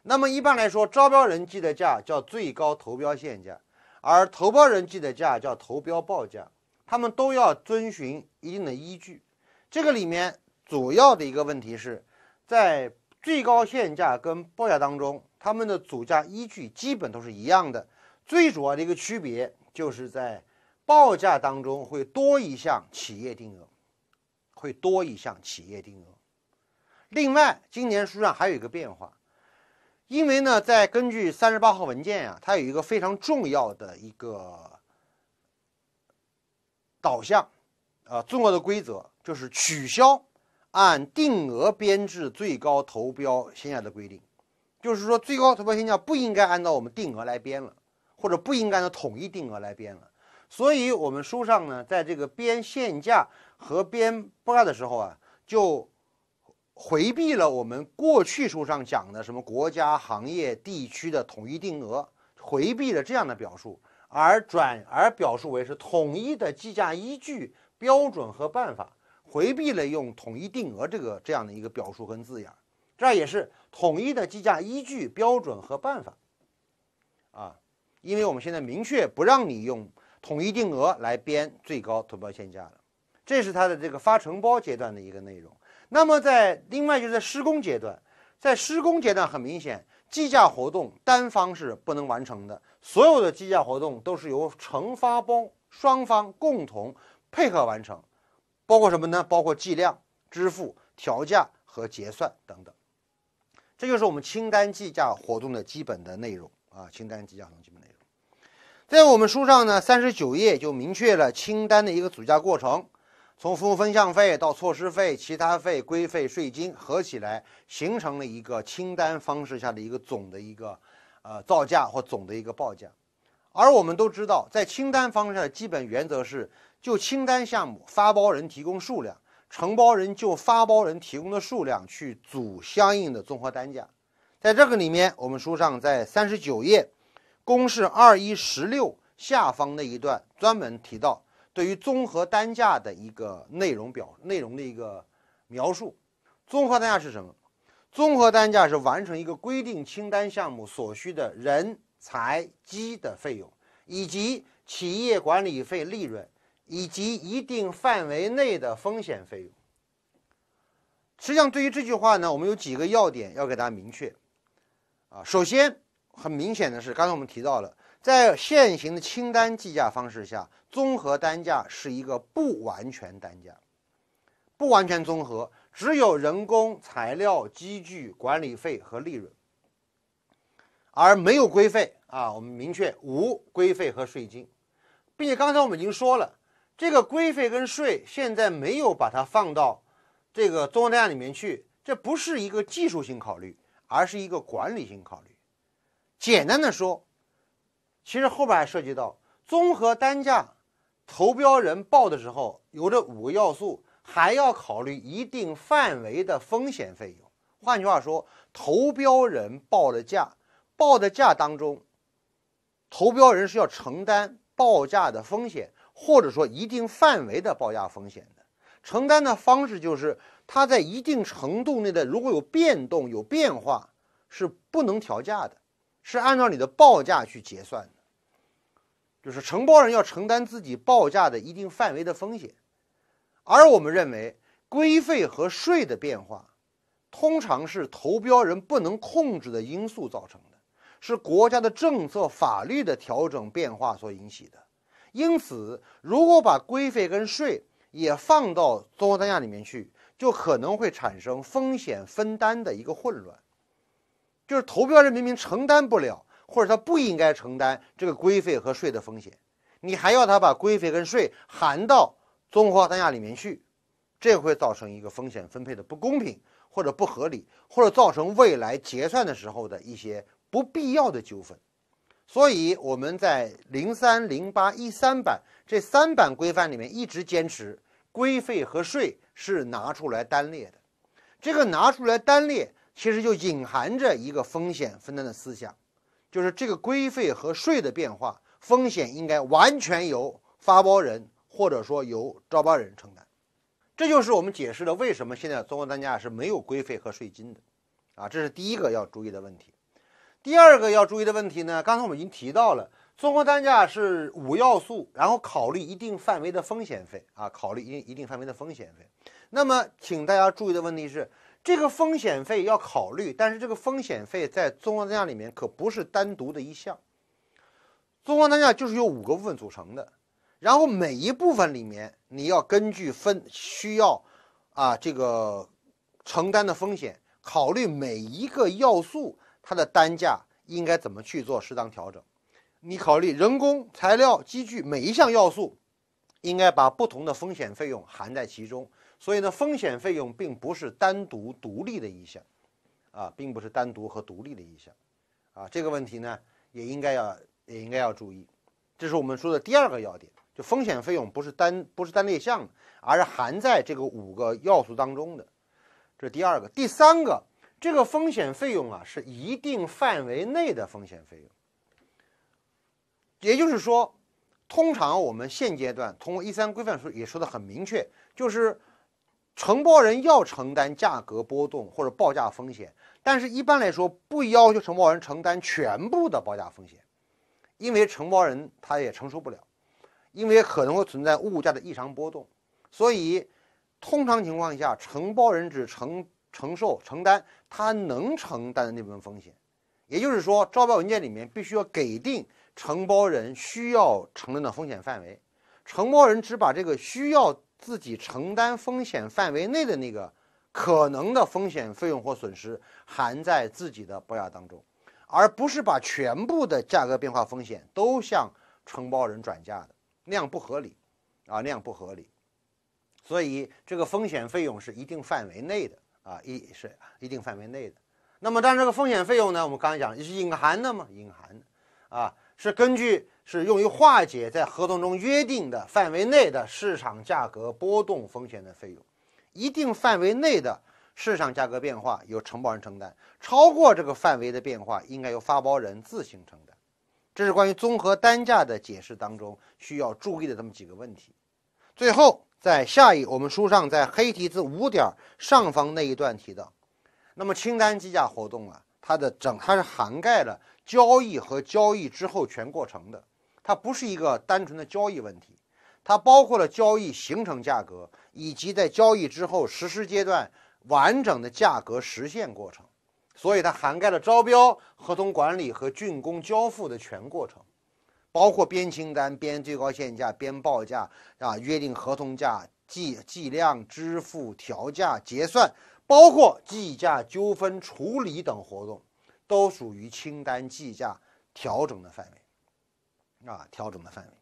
那么一般来说，招标人计的价叫最高投标限价，而投标人计的价叫投标报价。他们都要遵循一定的依据。这个里面主要的一个问题是，在最高限价跟报价当中。他们的组价依据基本都是一样的，最主要的一个区别就是在报价当中会多一项企业定额，会多一项企业定额。另外，今年书上还有一个变化，因为呢，在根据三十八号文件呀，它有一个非常重要的一个导向，呃，重要的规则就是取消按定额编制最高投标限价的规定。就是说，最高投标限价不应该按照我们定额来编了，或者不应该呢统一定额来编了。所以，我们书上呢，在这个编限价和编拨的时候啊，就回避了我们过去书上讲的什么国家、行业、地区的统一定额，回避了这样的表述，而转而表述为是统一的计价依据标准和办法，回避了用统一定额这个这样的一个表述跟字眼，这也是。统一的计价依据、标准和办法，啊，因为我们现在明确不让你用统一定额来编最高投标限价了，这是它的这个发承包阶段的一个内容。那么，在另外就是在施工阶段，在施工阶段，很明显，计价活动单方是不能完成的，所有的计价活动都是由承发包双方共同配合完成，包括什么呢？包括计量、支付、调价和结算等等。这就是我们清单计价活动的基本的内容啊，清单计价活动基本内容，在我们书上呢，三十九页就明确了清单的一个组价过程，从服务分项费到措施费、其他费、规费、税金，合起来形成了一个清单方式下的一个总的一个呃造价或总的一个报价。而我们都知道，在清单方式的基本原则是，就清单项目，发包人提供数量。承包人就发包人提供的数量去组相应的综合单价，在这个里面，我们书上在三十九页公式二一十六下方那一段专门提到对于综合单价的一个内容表内容的一个描述。综合单价是什么？综合单价是完成一个规定清单项目所需的人、财、机的费用以及企业管理费、利润。以及一定范围内的风险费用。实际上，对于这句话呢，我们有几个要点要给大家明确。啊，首先很明显的是，刚才我们提到了，在现行的清单计价方式下，综合单价是一个不完全单价，不完全综合，只有人工、材料、机具、管理费和利润，而没有规费啊。我们明确无规费和税金，并且刚才我们已经说了。这个规费跟税现在没有把它放到这个综合单价里面去，这不是一个技术性考虑，而是一个管理性考虑。简单的说，其实后边还涉及到综合单价，投标人报的时候有这五个要素，还要考虑一定范围的风险费用。换句话说，投标人报的价，报的价当中，投标人是要承担报价的风险。或者说一定范围的报价风险的承担的方式，就是它在一定程度内的如果有变动、有变化，是不能调价的，是按照你的报价去结算的。就是承包人要承担自己报价的一定范围的风险，而我们认为规费和税的变化，通常是投标人不能控制的因素造成的，是国家的政策、法律的调整变化所引起的。因此，如果把规费跟税也放到综合单价里面去，就可能会产生风险分担的一个混乱。就是投标人明明承担不了，或者他不应该承担这个规费和税的风险，你还要他把规费跟税含到综合单价里面去，这会造成一个风险分配的不公平或者不合理，或者造成未来结算的时候的一些不必要的纠纷。所以我们在零三、零八、一三版这三版规范里面一直坚持规费和税是拿出来单列的。这个拿出来单列，其实就隐含着一个风险分担的思想，就是这个规费和税的变化风险应该完全由发包人或者说由招标人承担。这就是我们解释了为什么现在综合单价是没有规费和税金的。啊，这是第一个要注意的问题。第二个要注意的问题呢，刚才我们已经提到了综合单价是五要素，然后考虑一定范围的风险费啊，考虑一一定范围的风险费。那么，请大家注意的问题是，这个风险费要考虑，但是这个风险费在综合单价里面可不是单独的一项，综合单价就是由五个部分组成的，然后每一部分里面你要根据分需要啊这个承担的风险，考虑每一个要素。它的单价应该怎么去做适当调整？你考虑人工、材料、机具每一项要素，应该把不同的风险费用含在其中。所以呢，风险费用并不是单独独立的一项，啊，并不是单独和独立的一项，啊，这个问题呢也应该要也应该要注意。这是我们说的第二个要点，就风险费用不是单不是单列项的，而是含在这个五个要素当中的。这是第二个，第三个。这个风险费用啊，是一定范围内的风险费用。也就是说，通常我们现阶段通过一三规范说也说的很明确，就是承包人要承担价格波动或者报价风险，但是一般来说，不要求承包人承担全部的报价风险，因为承包人他也承受不了，因为可能会存在物价的异常波动，所以通常情况下，承包人只承。承受承担他能承担的那部分风险，也就是说，招标文件里面必须要给定承包人需要承担的风险范围。承包人只把这个需要自己承担风险范围内的那个可能的风险费用或损失含在自己的报价当中，而不是把全部的价格变化风险都向承包人转嫁的，那样不合理，啊，那样不合理。所以，这个风险费用是一定范围内的。啊，一是一定范围内的，那么但这个风险费用呢，我们刚才讲是隐含的嘛，隐含的啊，是根据是用于化解在合同中约定的范围内的市场价格波动风险的费用，一定范围内的市场价格变化由承包人承担，超过这个范围的变化应该由发包人自行承担，这是关于综合单价的解释当中需要注意的这么几个问题，最后。在下一，我们书上在黑体字五点上方那一段提到，那么清单计价活动啊，它的整它是涵盖了交易和交易之后全过程的，它不是一个单纯的交易问题，它包括了交易形成价格以及在交易之后实施阶段完整的价格实现过程，所以它涵盖了招标、合同管理和竣工交付的全过程。包括编清单、编最高限价、编报价啊，约定合同价、计计量、支付、调价、结算，包括计价纠纷处理等活动，都属于清单计价调整的范围啊，调整的范围。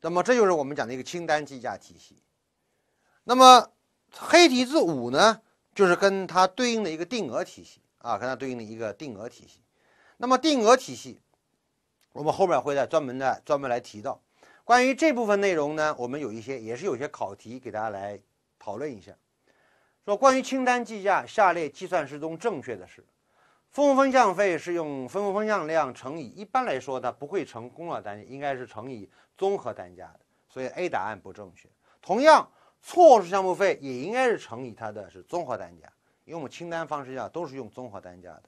那么这就是我们讲的一个清单计价体系。那么黑体字五呢，就是跟它对应的一个定额体系啊，跟它对应的一个定额体系。那么定额体系。我们后面会再专门的专门来提到，关于这部分内容呢，我们有一些也是有些考题给大家来讨论一下。说关于清单计价，下列计算式中正确的是，分部分项费是用分部分项量乘以，一般来说它不会乘工料单价，应该是乘以综合单价的，所以 A 答案不正确。同样措施项目费也应该是乘以它的是综合单价，因为我们清单方式下都是用综合单价的。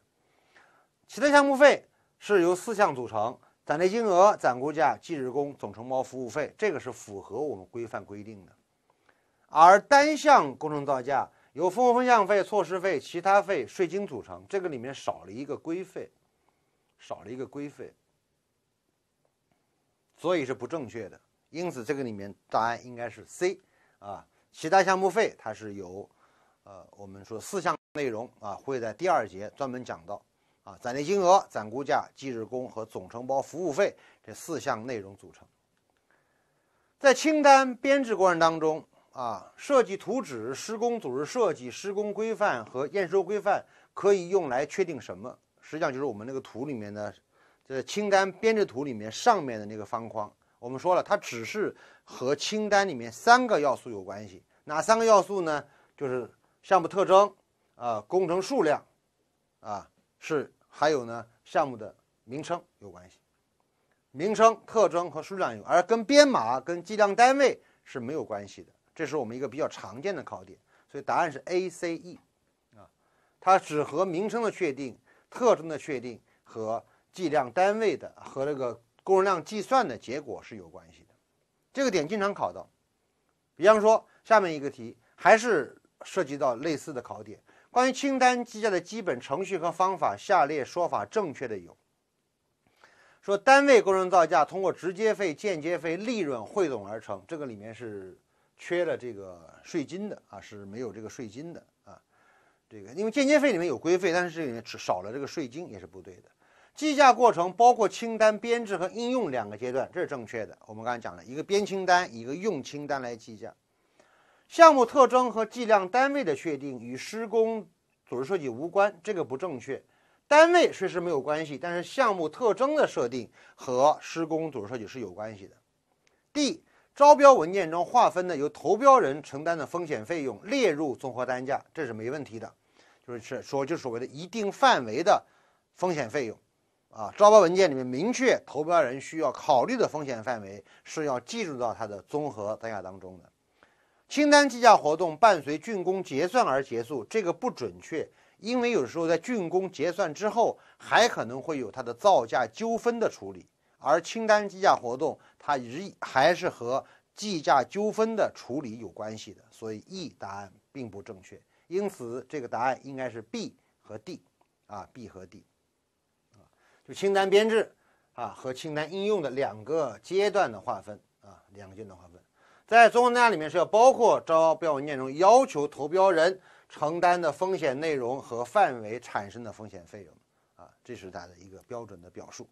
其他项目费是由四项组成。暂定金额、暂估价、计日工、总承包服务费，这个是符合我们规范规定的。而单项工程造价由综合分项费、措施费、其他费、税金组成，这个里面少了一个规费，少了一个规费，所以是不正确的。因此，这个里面答案应该是 C 啊。其他项目费它是由呃我们说四项内容啊，会在第二节专门讲到。啊，暂定金额、暂估价、计日工和总承包服务费这四项内容组成。在清单编制过程当中啊，设计图纸、施工组织设计、施工规范和验收规范可以用来确定什么？实际上就是我们那个图里面的，这清单编制图里面上面的那个方框。我们说了，它只是和清单里面三个要素有关系。哪三个要素呢？就是项目特征、啊，工程数量，啊，是。还有呢，项目的名称有关系，名称、特征和数量有，而跟编码、跟计量单位是没有关系的。这是我们一个比较常见的考点，所以答案是 A、C、E 啊，它只和名称的确定、特征的确定和计量单位的和这个工程量计算的结果是有关系的。这个点经常考到，比方说下面一个题还是涉及到类似的考点。关于清单计价的基本程序和方法，下列说法正确的有：说单位工程造价通过直接费、间接费、利润汇总而成，这个里面是缺了这个税金的啊，是没有这个税金的啊。这个因为间接费里面有规费，但是这里面少了这个税金也是不对的。计价过程包括清单编制和应用两个阶段，这是正确的。我们刚才讲了一个编清单，一个用清单来计价。项目特征和计量单位的确定与施工组织设计无关，这个不正确。单位确实没有关系，但是项目特征的设定和施工组织设计是有关系的。D. 招标文件中划分的由投标人承担的风险费用列入综合单价，这是没问题的。就是说，就所谓的一定范围的风险费用啊，招标文件里面明确投标人需要考虑的风险范围是要计入到它的综合单价当中的。清单计价活动伴随竣工结算而结束，这个不准确，因为有时候在竣工结算之后，还可能会有它的造价纠纷的处理，而清单计价活动它一还是和计价纠纷的处理有关系的，所以 E 答案并不正确，因此这个答案应该是 B 和 D，啊 B 和 D，啊就清单编制啊和清单应用的两个阶段的划分啊两个阶段划分。在综合单价里面是要包括招标文件中要求投标人承担的风险内容和范围产生的风险费用啊，这是它的一个标准的表述。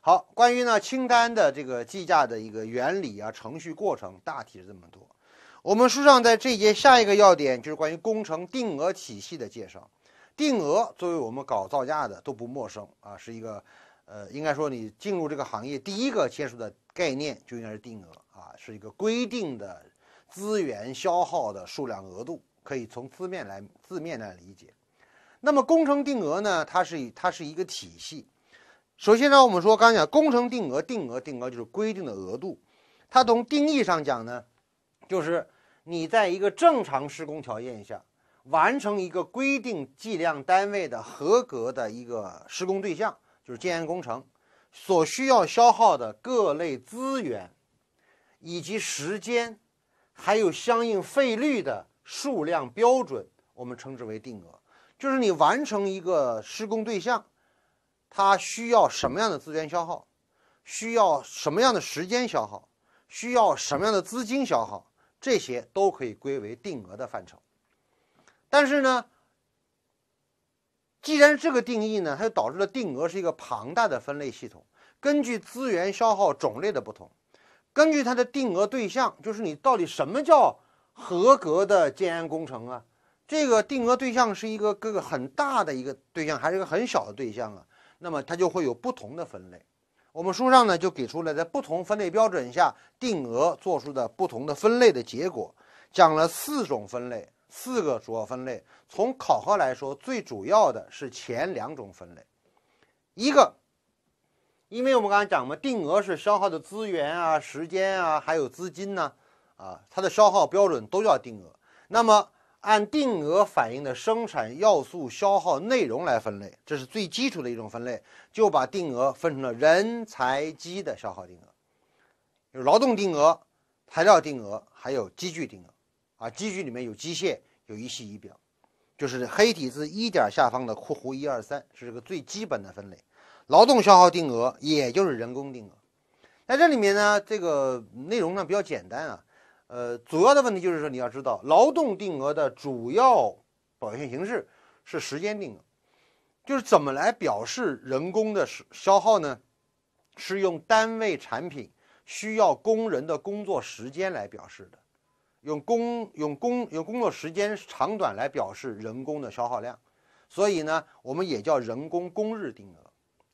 好，关于呢清单的这个计价的一个原理啊、程序过程，大体是这么多。我们书上在这一节下一个要点就是关于工程定额体系的介绍。定额作为我们搞造价的都不陌生啊，是一个呃，应该说你进入这个行业第一个接触的概念就应该是定额。啊，是一个规定的资源消耗的数量额度，可以从字面来字面来理解。那么工程定额呢？它是它是一个体系。首先呢，我们说刚才讲工程定额，定额定额就是规定的额度。它从定义上讲呢，就是你在一个正常施工条件下，完成一个规定计量单位的合格的一个施工对象，就是建安工程，所需要消耗的各类资源。以及时间，还有相应费率的数量标准，我们称之为定额。就是你完成一个施工对象，它需要什么样的资源消耗，需要什么样的时间消耗，需要什么样的资金消耗，这些都可以归为定额的范畴。但是呢，既然这个定义呢，它就导致了定额是一个庞大的分类系统，根据资源消耗种类的不同。根据它的定额对象，就是你到底什么叫合格的建安工程啊？这个定额对象是一个个很大的一个对象，还是一个很小的对象啊？那么它就会有不同的分类。我们书上呢就给出了在不同分类标准下定额做出的不同的分类的结果，讲了四种分类，四个主要分类。从考核来说，最主要的是前两种分类，一个。因为我们刚才讲嘛，定额是消耗的资源啊、时间啊，还有资金呢，啊，它的消耗标准都叫定额。那么按定额反映的生产要素消耗内容来分类，这是最基础的一种分类，就把定额分成了人、才机的消耗定额，有劳动定额、材料定额，还有机具定额。啊，机具里面有机械、有一系仪表，就是黑体字一点下方的括弧一二三是这个最基本的分类。劳动消耗定额，也就是人工定额。那这里面呢，这个内容呢比较简单啊。呃，主要的问题就是说，你要知道，劳动定额的主要表现形式是时间定额，就是怎么来表示人工的时消耗呢？是用单位产品需要工人的工作时间来表示的，用工用工用工作时间长短来表示人工的消耗量。所以呢，我们也叫人工工日定额。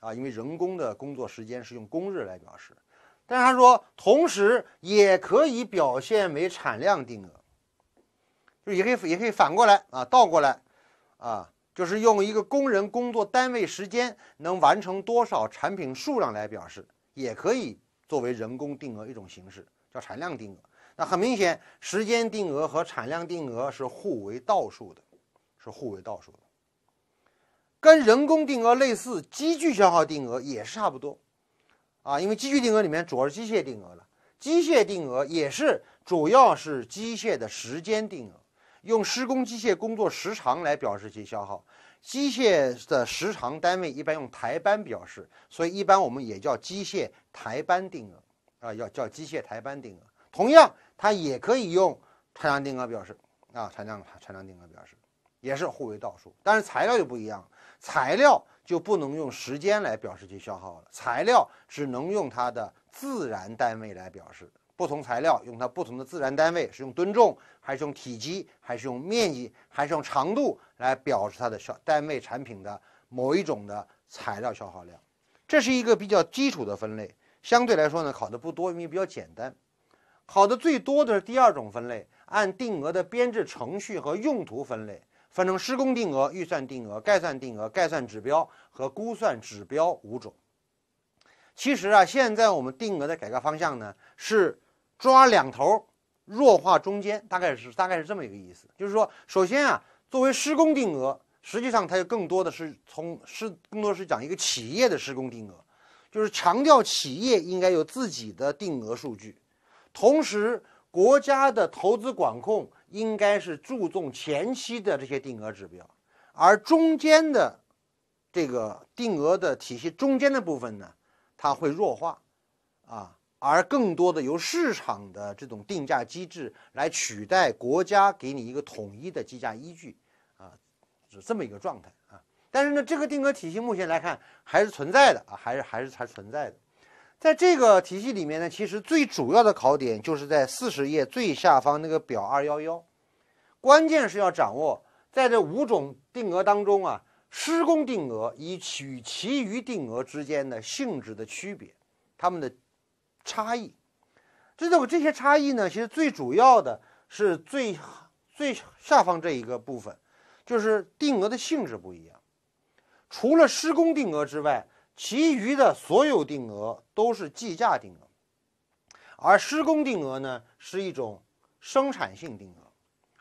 啊，因为人工的工作时间是用工日来表示，但是他说同时也可以表现为产量定额，就也可以也可以反过来啊，倒过来啊，就是用一个工人工作单位时间能完成多少产品数量来表示，也可以作为人工定额一种形式，叫产量定额。那很明显，时间定额和产量定额是互为倒数的，是互为倒数的。跟人工定额类似，机具消耗定额也是差不多，啊，因为机具定额里面主要是机械定额了，机械定额也是主要是机械的时间定额，用施工机械工作时长来表示其消耗，机械的时长单位一般用台班表示，所以一般我们也叫机械台班定额啊，要叫机械台班定额。同样，它也可以用产量定额表示啊，产量产量定额表示也是互为倒数，但是材料就不一样了。材料就不能用时间来表示其消耗了，材料只能用它的自然单位来表示。不同材料用它不同的自然单位，是用吨重，还是用体积，还是用面积，还是用长度来表示它的消单位产品的某一种的材料消耗量。这是一个比较基础的分类，相对来说呢考的不多，因为比较简单。考的最多的是第二种分类，按定额的编制程序和用途分类。分成施工定额、预算定额、概算定额、概算指标和估算指标五种。其实啊，现在我们定额的改革方向呢，是抓两头，弱化中间，大概是大概是这么一个意思。就是说，首先啊，作为施工定额，实际上它就更多的是从施，更多是讲一个企业的施工定额，就是强调企业应该有自己的定额数据，同时国家的投资管控。应该是注重前期的这些定额指标，而中间的这个定额的体系中间的部分呢，它会弱化，啊，而更多的由市场的这种定价机制来取代国家给你一个统一的计价依据，啊，是这么一个状态啊。但是呢，这个定额体系目前来看还是存在的啊，还是还是还存在的。在这个体系里面呢，其实最主要的考点就是在四十页最下方那个表二幺幺，关键是要掌握在这五种定额当中啊，施工定额与其余定额之间的性质的区别，它们的差异。这种这些差异呢，其实最主要的是最最下方这一个部分，就是定额的性质不一样。除了施工定额之外。其余的所有定额都是计价定额，而施工定额呢是一种生产性定额。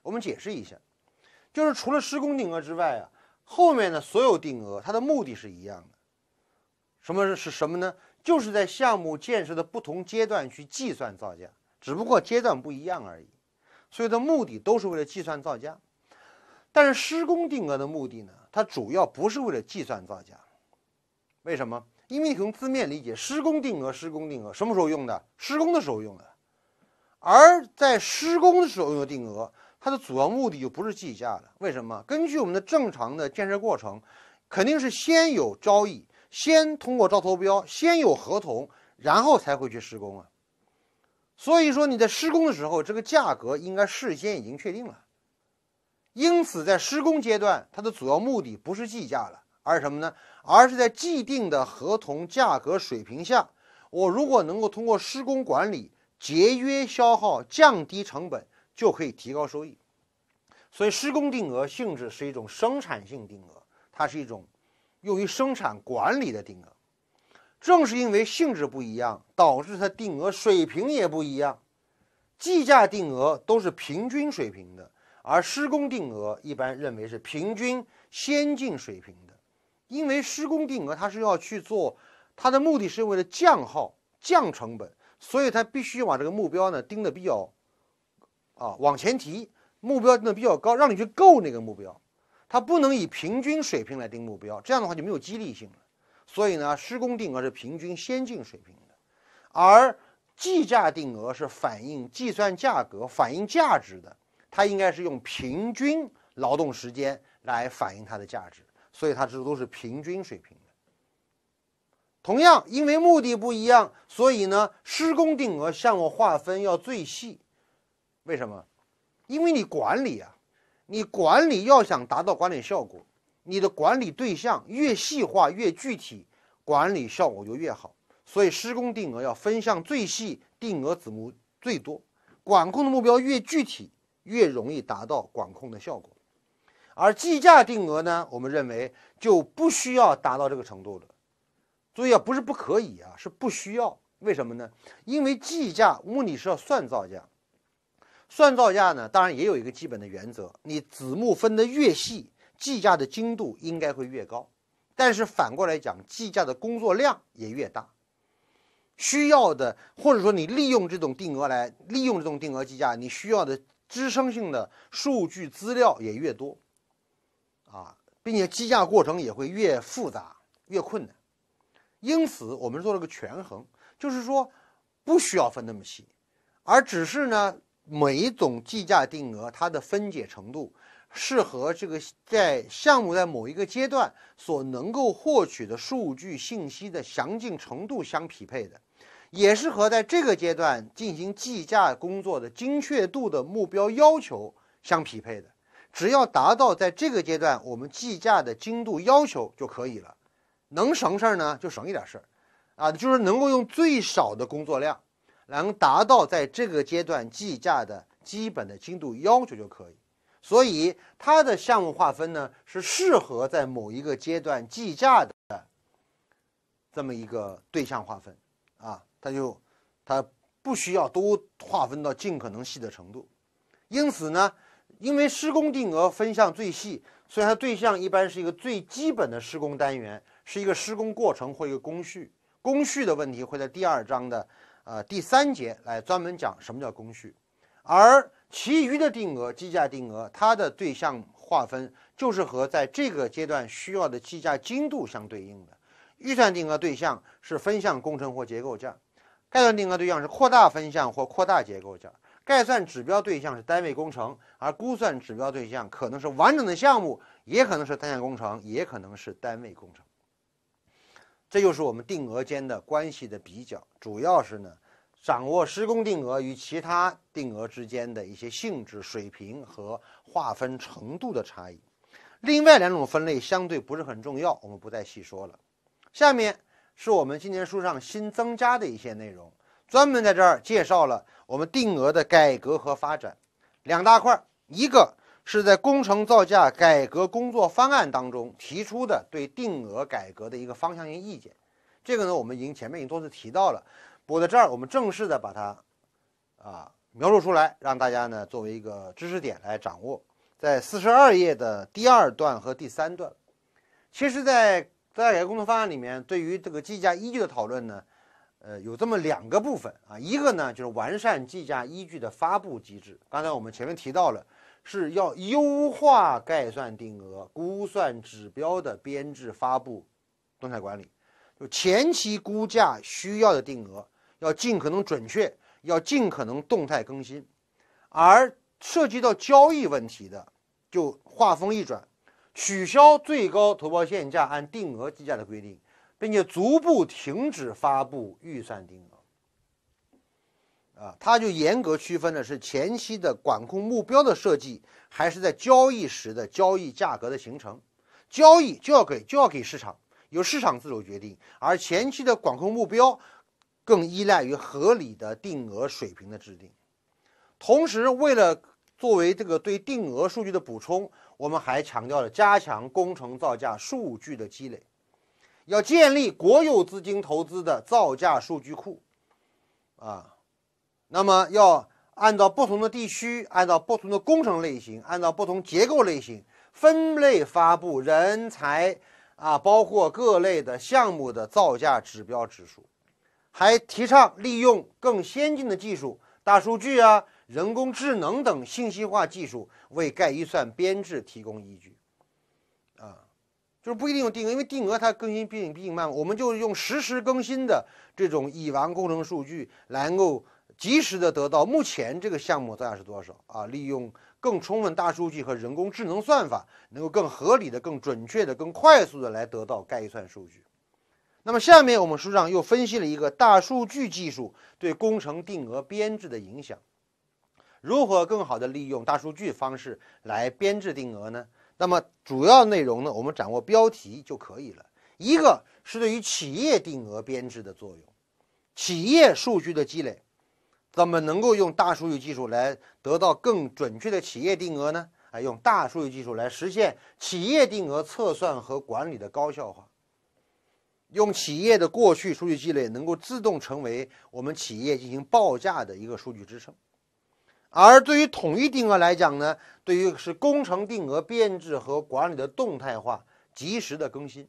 我们解释一下，就是除了施工定额之外啊，后面的所有定额它的目的是一样的，什么是什么呢？就是在项目建设的不同阶段去计算造价，只不过阶段不一样而已。所以的目的都是为了计算造价，但是施工定额的目的呢，它主要不是为了计算造价。为什么？因为你从字面理解，施工定额，施工定额什么时候用的？施工的时候用的。而在施工的时候用的定额，它的主要目的就不是计价了。为什么？根据我们的正常的建设过程，肯定是先有招议，先通过招投标，先有合同，然后才会去施工啊。所以说你在施工的时候，这个价格应该事先已经确定了。因此，在施工阶段，它的主要目的不是计价了。而是什么呢？而是在既定的合同价格水平下，我如果能够通过施工管理节约消耗、降低成本，就可以提高收益。所以，施工定额性质是一种生产性定额，它是一种用于生产管理的定额。正是因为性质不一样，导致它定额水平也不一样。计价定额都是平均水平的，而施工定额一般认为是平均先进水平。因为施工定额它是要去做，它的目的是为了降耗、降成本，所以它必须往把这个目标呢盯得比较，啊，往前提，目标定的比较高，让你去够那个目标。它不能以平均水平来定目标，这样的话就没有激励性了。所以呢，施工定额是平均先进水平的，而计价定额是反映计算价格、反映价值的，它应该是用平均劳动时间来反映它的价值。所以它这都是平均水平的。同样，因为目的不一样，所以呢，施工定额项目划分要最细。为什么？因为你管理啊，你管理要想达到管理效果，你的管理对象越细化越具体，管理效果就越好。所以施工定额要分项最细，定额子目最多，管控的目标越具体，越容易达到管控的效果。而计价定额呢，我们认为就不需要达到这个程度了。注意啊，不是不可以啊，是不需要。为什么呢？因为计价目的是要算造价，算造价呢，当然也有一个基本的原则：你子目分得越细，计价的精度应该会越高。但是反过来讲，计价的工作量也越大，需要的或者说你利用这种定额来利用这种定额计价，你需要的支撑性的数据资料也越多。啊，并且计价过程也会越复杂越困难，因此我们做了个权衡，就是说不需要分那么细，而只是呢每一种计价定额它的分解程度是和这个在项目在某一个阶段所能够获取的数据信息的详尽程度相匹配的，也是和在这个阶段进行计价工作的精确度的目标要求相匹配的。只要达到在这个阶段我们计价的精度要求就可以了，能省事儿呢就省一点事儿，啊，就是能够用最少的工作量，能达到在这个阶段计价的基本的精度要求就可以。所以它的项目划分呢，是适合在某一个阶段计价的这么一个对象划分，啊，它就它不需要都划分到尽可能细的程度，因此呢。因为施工定额分项最细，所以它对象一般是一个最基本的施工单元，是一个施工过程或一个工序。工序的问题会在第二章的呃第三节来专门讲什么叫工序，而其余的定额、计价定额它的对象划分就是和在这个阶段需要的计价精度相对应的。预算定额对象是分项工程或结构件，概算定额对象是扩大分项或扩大结构件，概算指标对象是单位工程。而估算指标对象可能是完整的项目，也可能是单项工程，也可能是单位工程。这就是我们定额间的关系的比较，主要是呢掌握施工定额与其他定额之间的一些性质、水平和划分程度的差异。另外两种分类相对不是很重要，我们不再细说了。下面是我们今年书上新增加的一些内容，专门在这儿介绍了我们定额的改革和发展。两大块，一个是在工程造价改革工作方案当中提出的对定额改革的一个方向性意见，这个呢我们已经前面已经多次提到了，不过在这儿我们正式的把它啊描述出来，让大家呢作为一个知识点来掌握，在四十二页的第二段和第三段。其实，在改革工作方案里面，对于这个计价依据的讨论呢。呃，有这么两个部分啊，一个呢就是完善计价依据的发布机制。刚才我们前面提到了，是要优化概算定额、估算指标的编制发布、动态管理。就前期估价需要的定额要尽可能准确，要尽可能动态更新。而涉及到交易问题的，就画风一转，取消最高投保限价按定额计价的规定。并且逐步停止发布预算定额，啊，它就严格区分的是前期的管控目标的设计，还是在交易时的交易价格的形成。交易就要给就要给市场由市场自主决定，而前期的管控目标更依赖于合理的定额水平的制定。同时，为了作为这个对定额数据的补充，我们还强调了加强工程造价数据的积累。要建立国有资金投资的造价数据库，啊，那么要按照不同的地区、按照不同的工程类型、按照不同结构类型分类发布人才啊，包括各类的项目的造价指标指数，还提倡利用更先进的技术，大数据啊、人工智能等信息化技术为概预算编制提供依据。就是不一定用定额，因为定额它更新毕竟毕竟慢，我们就用实时更新的这种已完工程数据，来能够及时的得到目前这个项目造价是多少啊？利用更充分大数据和人工智能算法，能够更合理的、更准确的、更快速的来得到概算数据。那么下面我们书上又分析了一个大数据技术对工程定额编制的影响，如何更好的利用大数据方式来编制定额呢？那么主要内容呢？我们掌握标题就可以了。一个是对于企业定额编制的作用，企业数据的积累，怎么能够用大数据技术来得到更准确的企业定额呢？啊，用大数据技术来实现企业定额测算和管理的高效化，用企业的过去数据积累，能够自动成为我们企业进行报价的一个数据支撑。而对于统一定额来讲呢，对于是工程定额编制和管理的动态化、及时的更新，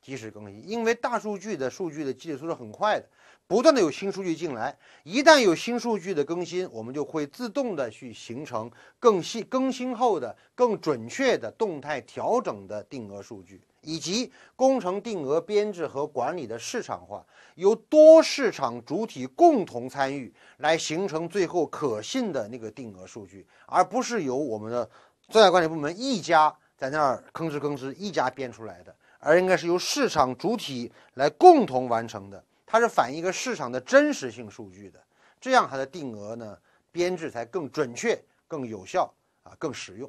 及时更新，因为大数据的数据的积累速度很快的。不断的有新数据进来，一旦有新数据的更新，我们就会自动的去形成更新更新后的更准确的动态调整的定额数据，以及工程定额编制和管理的市场化，由多市场主体共同参与来形成最后可信的那个定额数据，而不是由我们的造价管理部门一家在那儿吭哧吭哧一家编出来的，而应该是由市场主体来共同完成的。它是反映一个市场的真实性数据的，这样它的定额呢编制才更准确、更有效啊、更实用。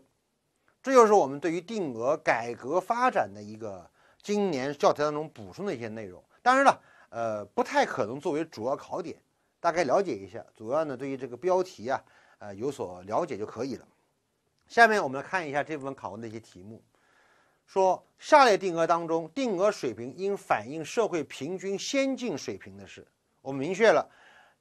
这就是我们对于定额改革发展的一个今年教材当中补充的一些内容。当然了，呃，不太可能作为主要考点，大概了解一下，主要呢对于这个标题啊，呃有所了解就可以了。下面我们来看一下这部分考问的一些题目。说下列定额当中，定额水平应反映社会平均先进水平的是？我们明确了，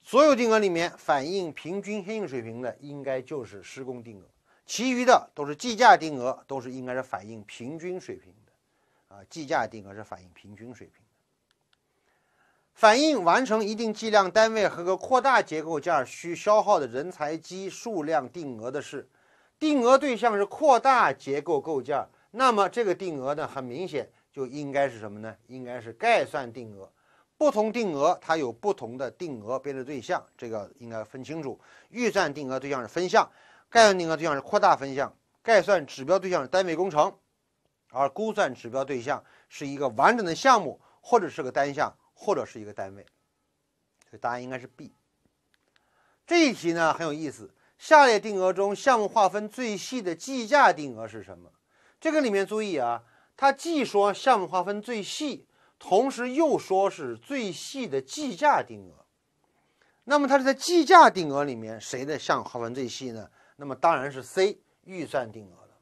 所有定额里面反映平均先进水平的，应该就是施工定额，其余的都是计价定额，都是应该是反映平均水平的。啊，计价定额是反映平均水平反映完成一定计量单位合格扩大结构件需消耗的人才机数量定额的是，定额对象是扩大结构构件。那么这个定额呢，很明显就应该是什么呢？应该是概算定额。不同定额它有不同的定额编制对象，这个应该分清楚。预算定额对象是分项，概算定额对象是扩大分项，概算指标对象是单位工程，而估算指标对象是一个完整的项目或者是个单项或者是一个单位。所以答案应该是 B。这一题呢很有意思。下列定额中，项目划分最细的计价定额是什么？这个里面注意啊，它既说项目划分最细，同时又说是最细的计价定额。那么它是在计价定额里面谁的项目划分最细呢？那么当然是 C 预算定额了。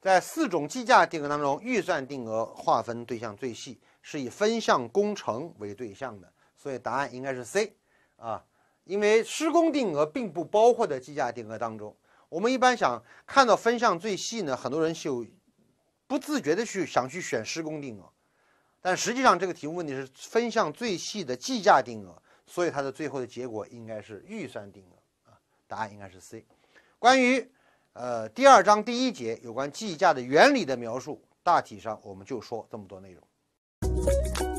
在四种计价定额当中，预算定额划分对象最细，是以分项工程为对象的。所以答案应该是 C 啊，因为施工定额并不包括在计价定额当中。我们一般想看到分项最细呢，很多人就不自觉的去想去选施工定额，但实际上这个题目问题是分项最细的计价定额，所以它的最后的结果应该是预算定额啊，答案应该是 C。关于呃第二章第一节有关计价的原理的描述，大体上我们就说这么多内容。